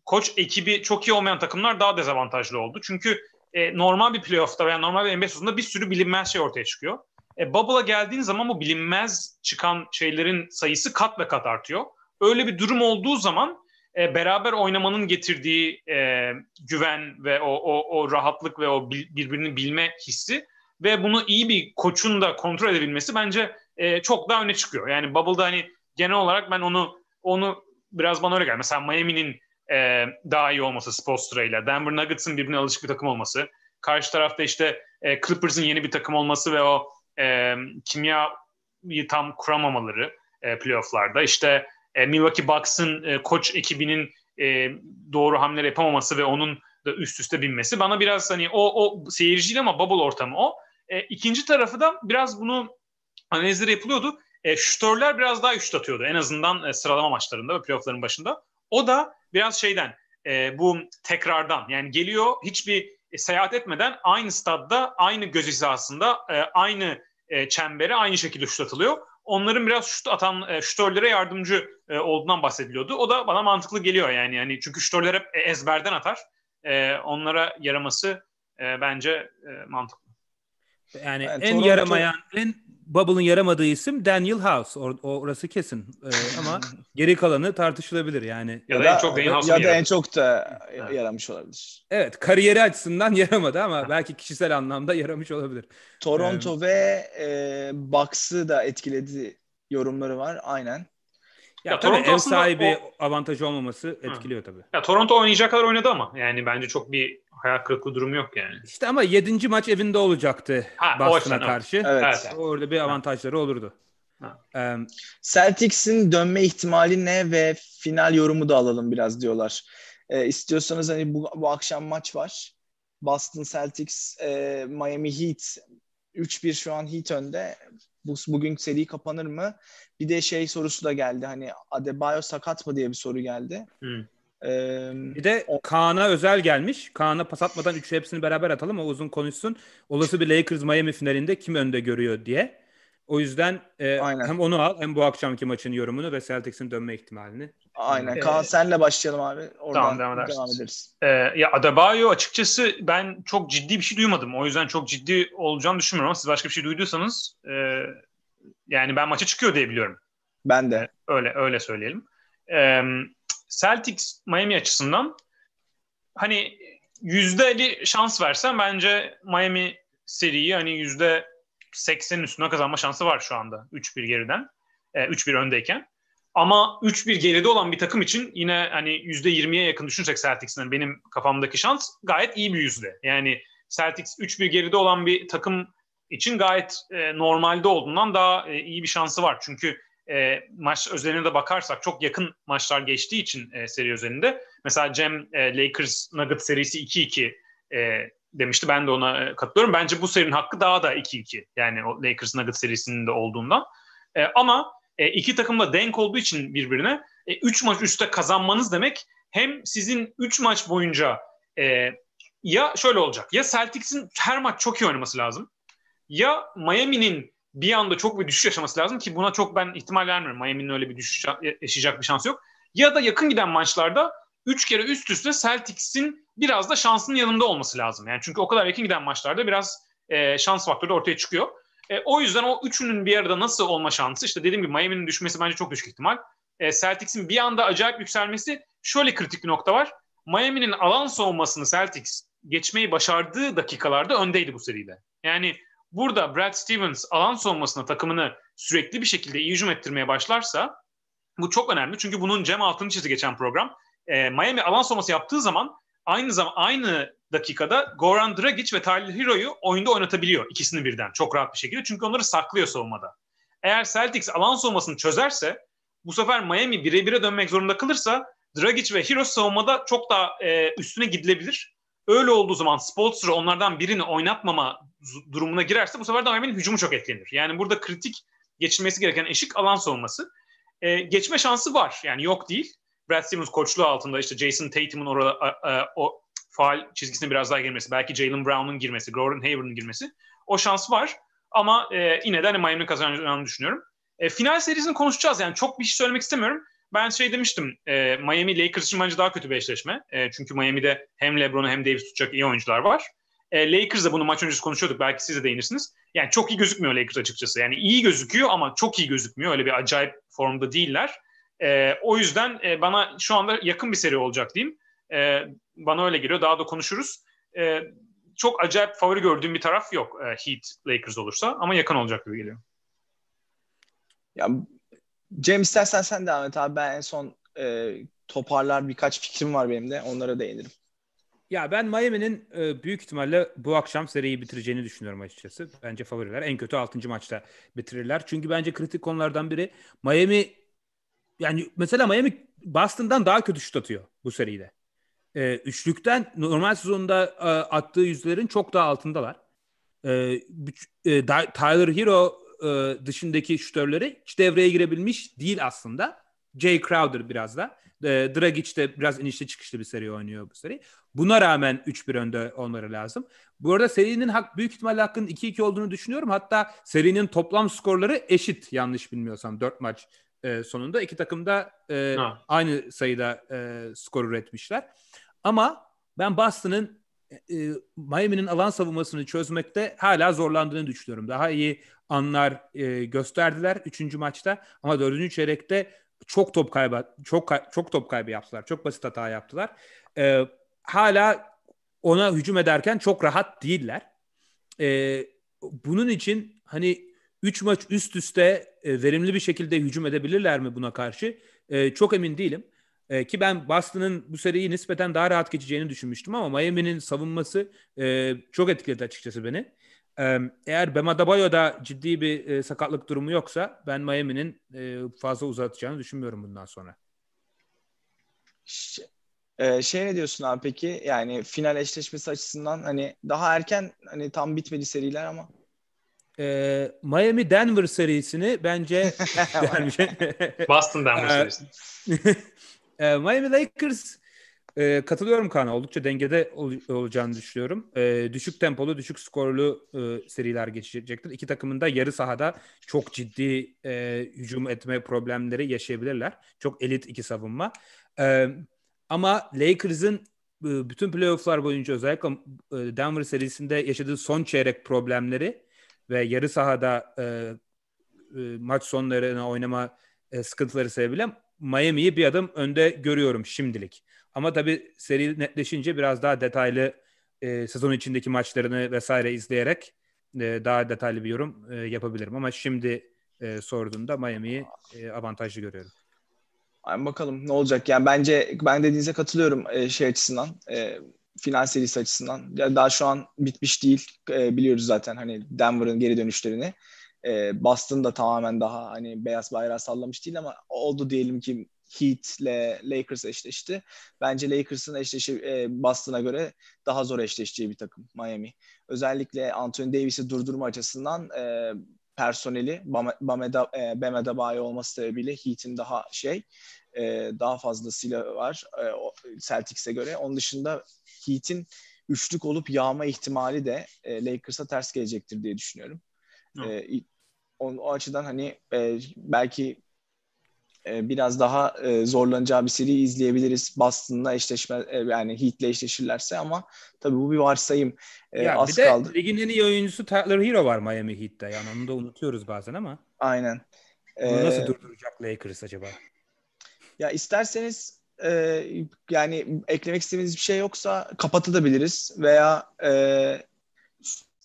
koç ekibi çok iyi olmayan takımlar daha dezavantajlı oldu. Çünkü e, normal bir playoff'ta veya normal bir NBA sezonunda bir sürü bilinmez şey ortaya çıkıyor. E, Bubble'a geldiğin zaman bu bilinmez çıkan şeylerin sayısı kat ve kat artıyor. Öyle bir durum olduğu zaman e, beraber oynamanın getirdiği e, güven ve o, o, o rahatlık ve o bil, birbirini bilme hissi ve bunu iyi bir koçun da kontrol edebilmesi bence e, çok daha öne çıkıyor. Yani Bubble'da hani genel olarak ben onu onu biraz bana öyle geldi. Mesela Miami'nin e, daha iyi olması Spoelstra ile. Denver Nuggets'ın birbirine alışık bir takım olması. Karşı tarafta işte e, Clippers'ın yeni bir takım olması ve o e, kimyayı tam kuramamaları e, playofflarda. İşte e, Milwaukee Bucks'ın e, koç ekibinin e, doğru hamleler yapamaması ve onun da üst üste binmesi. Bana biraz hani o, o seyirciyle ama bubble ortamı o. E, ikinci tarafı da biraz bunu analizleri yapılıyordu. E, şütörler biraz daha üst atıyordu en azından e, sıralama maçlarında ve playoffların başında. O da biraz şeyden e, bu tekrardan yani geliyor hiçbir e, seyahat etmeden aynı stadda aynı göz hizasında e, aynı e, çembere aynı şekilde şut atılıyor. Onların biraz şut atan e, şutörlere yardımcı e, olduğundan bahsediliyordu. O da bana mantıklı geliyor yani. yani çünkü şutörler hep e, ezberden atar. E, onlara yaraması e, bence e, mantıklı. Yani, yani en Toronto... yaramayan, en Bubble'ın yaramadığı isim Daniel House. Or- orası kesin. Ee, ama <laughs> geri kalanı tartışılabilir yani. Ya, ya da en çok Daniel House'a ya da yaramış. en çok da <laughs> yaramış olabilir. Evet, kariyeri açısından <laughs> yaramadı ama belki kişisel anlamda yaramış olabilir. Toronto ee, ve e, Bucks'ı da etkiledi yorumları var. Aynen. Ya, ya tabii ev sahibi o... avantajı olmaması etkiliyor Hı. tabii. Ya Toronto oynayacak kadar oynadı ama yani bence çok bir hayal kırıklığı durumu yok yani. İşte ama 7. maç evinde olacaktı Boston'a karşı. Evet. evet. Orada bir avantajları ha. olurdu. Ha. Um, Celtics'in dönme ihtimali ne ve final yorumu da alalım biraz diyorlar. Ee, istiyorsanız hani bu, bu akşam maç var. Boston Celtics, e, Miami Heat 3-1 şu an Heat önde. Bu, bugün seri kapanır mı? Bir de şey sorusu da geldi. Hani Adebayo sakat mı diye bir soru geldi. Hmm. Ee, bir de o... Kaan'a özel gelmiş. Kaan'a pas atmadan üçü hepsini beraber atalım. O uzun konuşsun. Olası bir Lakers Miami finalinde kim önde görüyor diye. O yüzden e, Aynen. hem onu al hem bu akşamki maçın yorumunu ve Celtics'in dönme ihtimalini. Aynen. Ee, Kaan senle başlayalım abi. Oradan tamam, devam, devam ederiz. Ee, ya Adebayo açıkçası ben çok ciddi bir şey duymadım. O yüzden çok ciddi olacağını düşünmüyorum ama siz başka bir şey duyduysanız e, yani ben maça çıkıyor diye biliyorum. Ben de. E, öyle öyle söyleyelim. Ee, Celtics Miami açısından hani yüzde şans versen bence Miami seriyi hani yüzde 80'in üstüne kazanma şansı var şu anda 3-1 geriden. E, 3-1 öndeyken. Ama 3-1 geride olan bir takım için yine hani %20'ye yakın düşünsek Celtics'in hani, benim kafamdaki şans gayet iyi bir yüzde. Yani Celtics 3-1 geride olan bir takım için gayet e, normalde olduğundan daha e, iyi bir şansı var. Çünkü e, maç özeline de bakarsak çok yakın maçlar geçtiği için e, seri özelinde. Mesela Cem e, Lakers Nuggets serisi 2-2 e, demişti. Ben de ona e, katılıyorum. Bence bu serinin hakkı daha da 2-2. Yani o Lakers Nuggets serisinin de olduğundan. E, ama e, iki takım da denk olduğu için birbirine 3 e, maç üstte kazanmanız demek hem sizin 3 maç boyunca e, ya şöyle olacak. Ya Celtics'in her maç çok iyi oynaması lazım. Ya Miami'nin bir anda çok bir düşüş yaşaması lazım ki buna çok ben ihtimal vermiyorum. Miami'nin öyle bir düşüş yaşayacak bir şansı yok. Ya da yakın giden maçlarda 3 kere üst üste Celtics'in biraz da şansın yanında olması lazım. Yani çünkü o kadar yakın giden maçlarda biraz e, şans faktörü ortaya çıkıyor. E, o yüzden o üçünün bir arada nasıl olma şansı işte dediğim gibi Miami'nin düşmesi bence çok düşük ihtimal. E, Celtics'in bir anda acayip yükselmesi şöyle kritik bir nokta var. Miami'nin alan savunmasını Celtics geçmeyi başardığı dakikalarda öndeydi bu seride. Yani burada Brad Stevens alan savunmasına takımını sürekli bir şekilde iyi hücum ettirmeye başlarsa bu çok önemli. Çünkü bunun Cem altını çizdi geçen program. E, Miami alan savunması yaptığı zaman aynı zaman aynı dakikada Goran Dragic ve Tyler Hero'yu oyunda oynatabiliyor ikisini birden çok rahat bir şekilde. Çünkü onları saklıyor savunmada. Eğer Celtics alan savunmasını çözerse bu sefer Miami bire bire dönmek zorunda kalırsa Dragic ve Hero savunmada çok daha e, üstüne gidilebilir. Öyle olduğu zaman Spolstra onlardan birini oynatmama durumuna girerse bu sefer de Miami'nin hücumu çok etkilenir. Yani burada kritik geçilmesi gereken eşik alan savunması. E, geçme şansı var yani yok değil. Brad Stevens koçluğu altında işte Jason Tatum'un orada o faal çizgisine biraz daha girmesi, belki Jalen Brown'un girmesi, Gordon Hayward'ın girmesi o şans var. Ama e, yine de hani Miami'nin kazanacağını düşünüyorum. E, final serisini konuşacağız yani çok bir şey söylemek istemiyorum. Ben şey demiştim e, Miami Lakers için bence daha kötü bir eşleşme. E, çünkü Miami'de hem LeBron'u hem Davis tutacak iyi oyuncular var. E, Lakers'da bunu maç öncesi konuşuyorduk belki siz de değinirsiniz. Yani çok iyi gözükmüyor Lakers açıkçası. Yani iyi gözüküyor ama çok iyi gözükmüyor. Öyle bir acayip formda değiller. E, o yüzden e, bana şu anda yakın bir seri olacak diyeyim. E, bana öyle geliyor. Daha da konuşuruz. E, çok acayip favori gördüğüm bir taraf yok e, Heat Lakers olursa ama yakın olacak gibi geliyor. Ya Cem istersen sen devam et abi. Ben en son e, toparlar birkaç fikrim var benim de. Onlara değinirim. Ya ben Miami'nin e, büyük ihtimalle bu akşam seriyi bitireceğini düşünüyorum açıkçası. Bence favoriler. En kötü 6. maçta bitirirler. Çünkü bence kritik konulardan biri Miami yani mesela Miami Boston'dan daha kötü şut atıyor bu seride. E, ee, üçlükten normal sezonda e, attığı yüzlerin çok daha altındalar. Ee, e, e, Tyler Hero e, dışındaki şutörleri hiç devreye girebilmiş değil aslında. Jay Crowder biraz da. E, Dragic de biraz inişli çıkışlı bir seri oynuyor bu seri. Buna rağmen 3-1 önde olmaları lazım. Bu arada serinin hak, büyük ihtimalle hakkın 2-2 olduğunu düşünüyorum. Hatta serinin toplam skorları eşit yanlış bilmiyorsam 4 maç e, sonunda. iki takım da e, aynı sayıda e, skor üretmişler. Ama ben Boston'ın e, Miami'nin alan savunmasını çözmekte hala zorlandığını düşünüyorum. Daha iyi anlar e, gösterdiler 3. maçta ama 4. çeyrekte çok top kaybı çok çok top kaybı yaptılar. Çok basit hata yaptılar. E, hala ona hücum ederken çok rahat değiller. E, bunun için hani 3 maç üst üste e, verimli bir şekilde hücum edebilirler mi buna karşı? E, çok emin değilim. E, ki ben Boston'ın bu seriyi nispeten daha rahat geçeceğini düşünmüştüm ama Miami'nin savunması e, çok etkiledi açıkçası beni. E, eğer Bema Adebayo'da ciddi bir e, sakatlık durumu yoksa ben Miami'nin e, fazla uzatacağını düşünmüyorum bundan sonra. Ee, şey ne diyorsun abi peki? Yani final eşleşmesi açısından hani daha erken hani tam bitmedi seriler ama e, Miami Denver serisini bence <laughs> Boston Denver ee, serisi. <laughs> e, Miami Lakers e, katılıyorum Kaan'a. Oldukça dengede ol, olacağını düşünüyorum. E, düşük tempolu, düşük skorlu e, seriler geçecektir. İki takımın da yarı sahada çok ciddi e, hücum etme problemleri yaşayabilirler. Çok elit iki savunma. E, ama Lakers'ın e, bütün playofflar boyunca özellikle e, Denver serisinde yaşadığı son çeyrek problemleri ve yarı sahada e, e, maç sonlarına oynama e, sıkıntıları sebebiyle Miami'yi bir adım önde görüyorum şimdilik. Ama tabii seri netleşince biraz daha detaylı e, sezon içindeki maçlarını vesaire izleyerek e, daha detaylı bir yorum e, yapabilirim. Ama şimdi e, sorduğumda Miami'yi e, avantajlı görüyorum. Ay bakalım ne olacak yani bence ben dediğinize katılıyorum e, şey açısından. E, final serisi açısından. Yani daha şu an bitmiş değil. E, biliyoruz zaten hani Denver'ın geri dönüşlerini. E, Boston da tamamen daha hani beyaz bayrağı sallamış değil ama oldu diyelim ki Heat'le Lakers eşleşti. Bence Lakers'ın eşleşi e, Boston'a göre daha zor eşleşeceği bir takım Miami. Özellikle Anthony Davis'i durdurma açısından e, personeli Bameda, e, Bemeda Bayi olması sebebiyle Heat'in daha şey e, daha fazlasıyla var e, Celtics'e göre. Onun dışında Heat'in üçlük olup yağma ihtimali de e, Lakers'a ters gelecektir diye düşünüyorum. E, o açıdan hani e, belki e, biraz daha e, zorlanacağı bir seri izleyebiliriz. Boston'la eşleşme e, yani Heat'le eşleşirlerse ama tabii bu bir varsayım. E, ya, az bir de ligin en iyi oyuncusu Tyler Hero var Miami Heat'te. Yani onu da unutuyoruz bazen ama. Aynen. Bunu ee, nasıl durduracak Lakers acaba? Ya isterseniz e, yani eklemek istediğiniz bir şey yoksa kapatabiliriz veya e,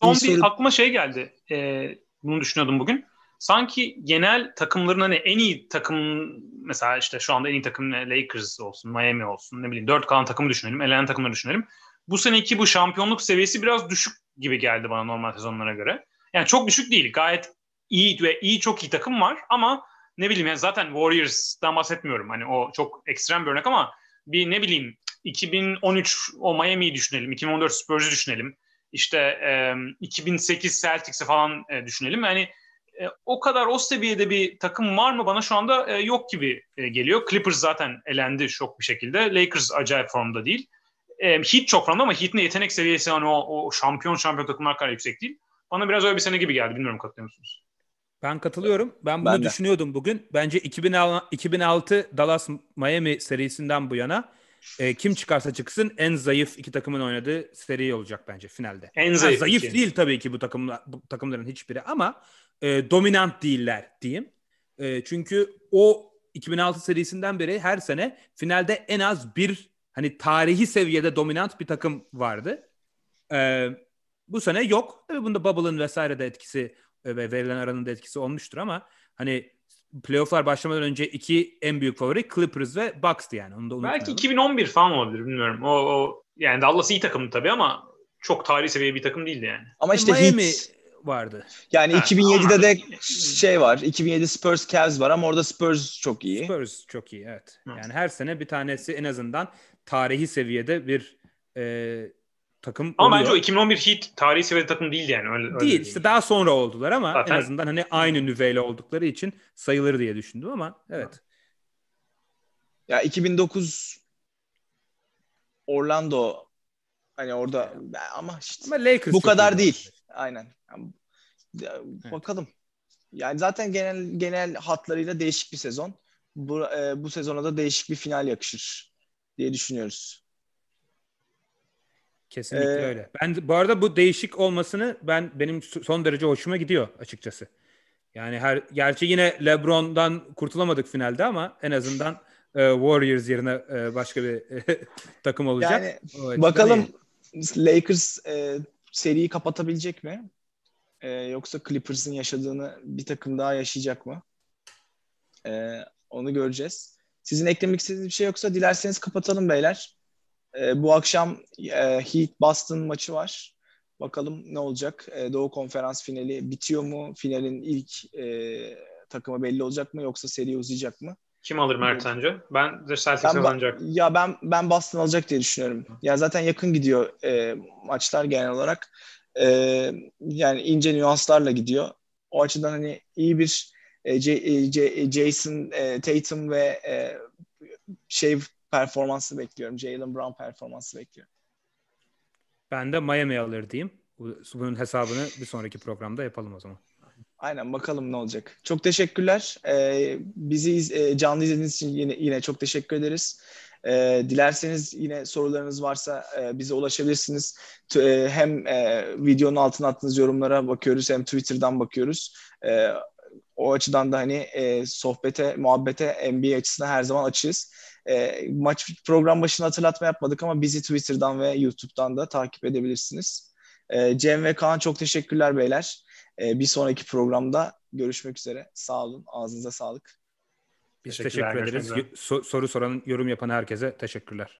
Son bir, soru... aklıma şey geldi. E, bunu düşünüyordum bugün sanki genel takımların hani en iyi takım mesela işte şu anda en iyi takım Lakers olsun, Miami olsun ne bileyim dört kalan takımı düşünelim, elenen takımları düşünelim. Bu seneki bu şampiyonluk seviyesi biraz düşük gibi geldi bana normal sezonlara göre. Yani çok düşük değil. Gayet iyi ve iyi çok iyi takım var ama ne bileyim yani zaten Warriors'dan bahsetmiyorum. Hani o çok ekstrem bir örnek ama bir ne bileyim 2013 o Miami'yi düşünelim. 2014 Spurs'u düşünelim. İşte e, 2008 Celtics'i falan e, düşünelim. Yani e, o kadar o seviyede bir takım var mı bana şu anda e, yok gibi e, geliyor. Clippers zaten elendi şok bir şekilde. Lakers acayip formda değil. E, Heat çok formda ama Heat'in yetenek seviyesi hani o, o şampiyon şampiyon takımlar kadar yüksek değil. Bana biraz öyle bir sene gibi geldi. Bilmiyorum katılıyor musunuz? Ben katılıyorum. Ben bunu ben düşünüyordum bugün. Bence 2006 Dallas Miami serisinden bu yana e, kim çıkarsa çıksın en zayıf iki takımın oynadığı seri olacak bence finalde. En zayıf. Ha, zayıf değil tabii ki bu takımlar bu takımların hiçbiri ama e, dominant değiller diyeyim. E, çünkü o 2006 serisinden beri her sene finalde en az bir hani tarihi seviyede dominant bir takım vardı. E, bu sene yok. Tabii bunda Bubble'ın vesaire de etkisi e, ve verilen aranın da etkisi olmuştur ama hani playofflar başlamadan önce iki en büyük favori Clippers ve Bucks'tı yani. Onu da unutmayalım. Belki 2011 falan olabilir bilmiyorum. O, o yani Dallas iyi takımdı tabii ama çok tarihi seviye bir takım değildi yani. Ama e, işte Miami, Heat vardı. Yani ha, 2007'de de şey var. 2007 Spurs Cavs var ama orada Spurs çok iyi. Spurs çok iyi evet. Hı. Yani her sene bir tanesi en azından tarihi seviyede bir e, takım Ama oluyor. bence o 2011 Heat tarihi seviyede takım değildi yani. Öyle, öyle değil, değil işte daha sonra oldular ama Zaten... en azından hani aynı nüveyle oldukları için sayılır diye düşündüm ama evet. Ya 2009 Orlando Hani orada ama işte ama Lakers bu kadar değil. Aynen. Yani, evet. Bakalım. Yani zaten genel genel hatlarıyla değişik bir sezon. Bu, e, bu sezona da değişik bir final yakışır diye düşünüyoruz. Kesinlikle ee, öyle. Ben bu arada bu değişik olmasını ben benim son derece hoşuma gidiyor açıkçası. Yani her gerçi yine LeBron'dan kurtulamadık finalde ama en azından e, Warriors yerine e, başka bir e, <laughs> takım olacak. Yani, bakalım iyi. Lakers e, seriyi kapatabilecek mi? E, yoksa Clippers'ın yaşadığını bir takım daha yaşayacak mı? E, onu göreceğiz. Sizin eklemek istediğiniz bir şey yoksa dilerseniz kapatalım beyler. E, bu akşam e, Heat Boston maçı var. Bakalım ne olacak? E, Doğu Konferans finali bitiyor mu? Finalin ilk e, takımı belli olacak mı yoksa seri uzayacak mı? Kim alır Mert sence? Ben de Celtics ben, kazanacak. Ya ben ben Boston alacak diye düşünüyorum. Ya zaten yakın gidiyor e, maçlar genel olarak. E, yani ince nüanslarla gidiyor. O açıdan hani iyi bir e, C J, e, e, Jason e, Tatum ve e, şey performansı bekliyorum. Jalen Brown performansı bekliyorum. Ben de Miami alır diyeyim. Bunun hesabını bir sonraki programda yapalım o zaman. Aynen bakalım ne olacak. Çok teşekkürler. Ee, bizi iz, e, canlı izlediğiniz için yine yine çok teşekkür ederiz. Ee, dilerseniz yine sorularınız varsa e, bize ulaşabilirsiniz. T- e, hem e, videonun altına attığınız yorumlara bakıyoruz hem Twitter'dan bakıyoruz. E, o açıdan da hani e, sohbete, muhabbete NBA açısından her zaman açığız. E, maç program başında hatırlatma yapmadık ama bizi Twitter'dan ve YouTube'dan da takip edebilirsiniz. E, Cem ve Kaan çok teşekkürler beyler. E, bir sonraki programda görüşmek üzere. Sağ olun. Ağzınıza sağlık. Biz teşekkür ederiz. Soru soran, yorum yapan herkese teşekkürler.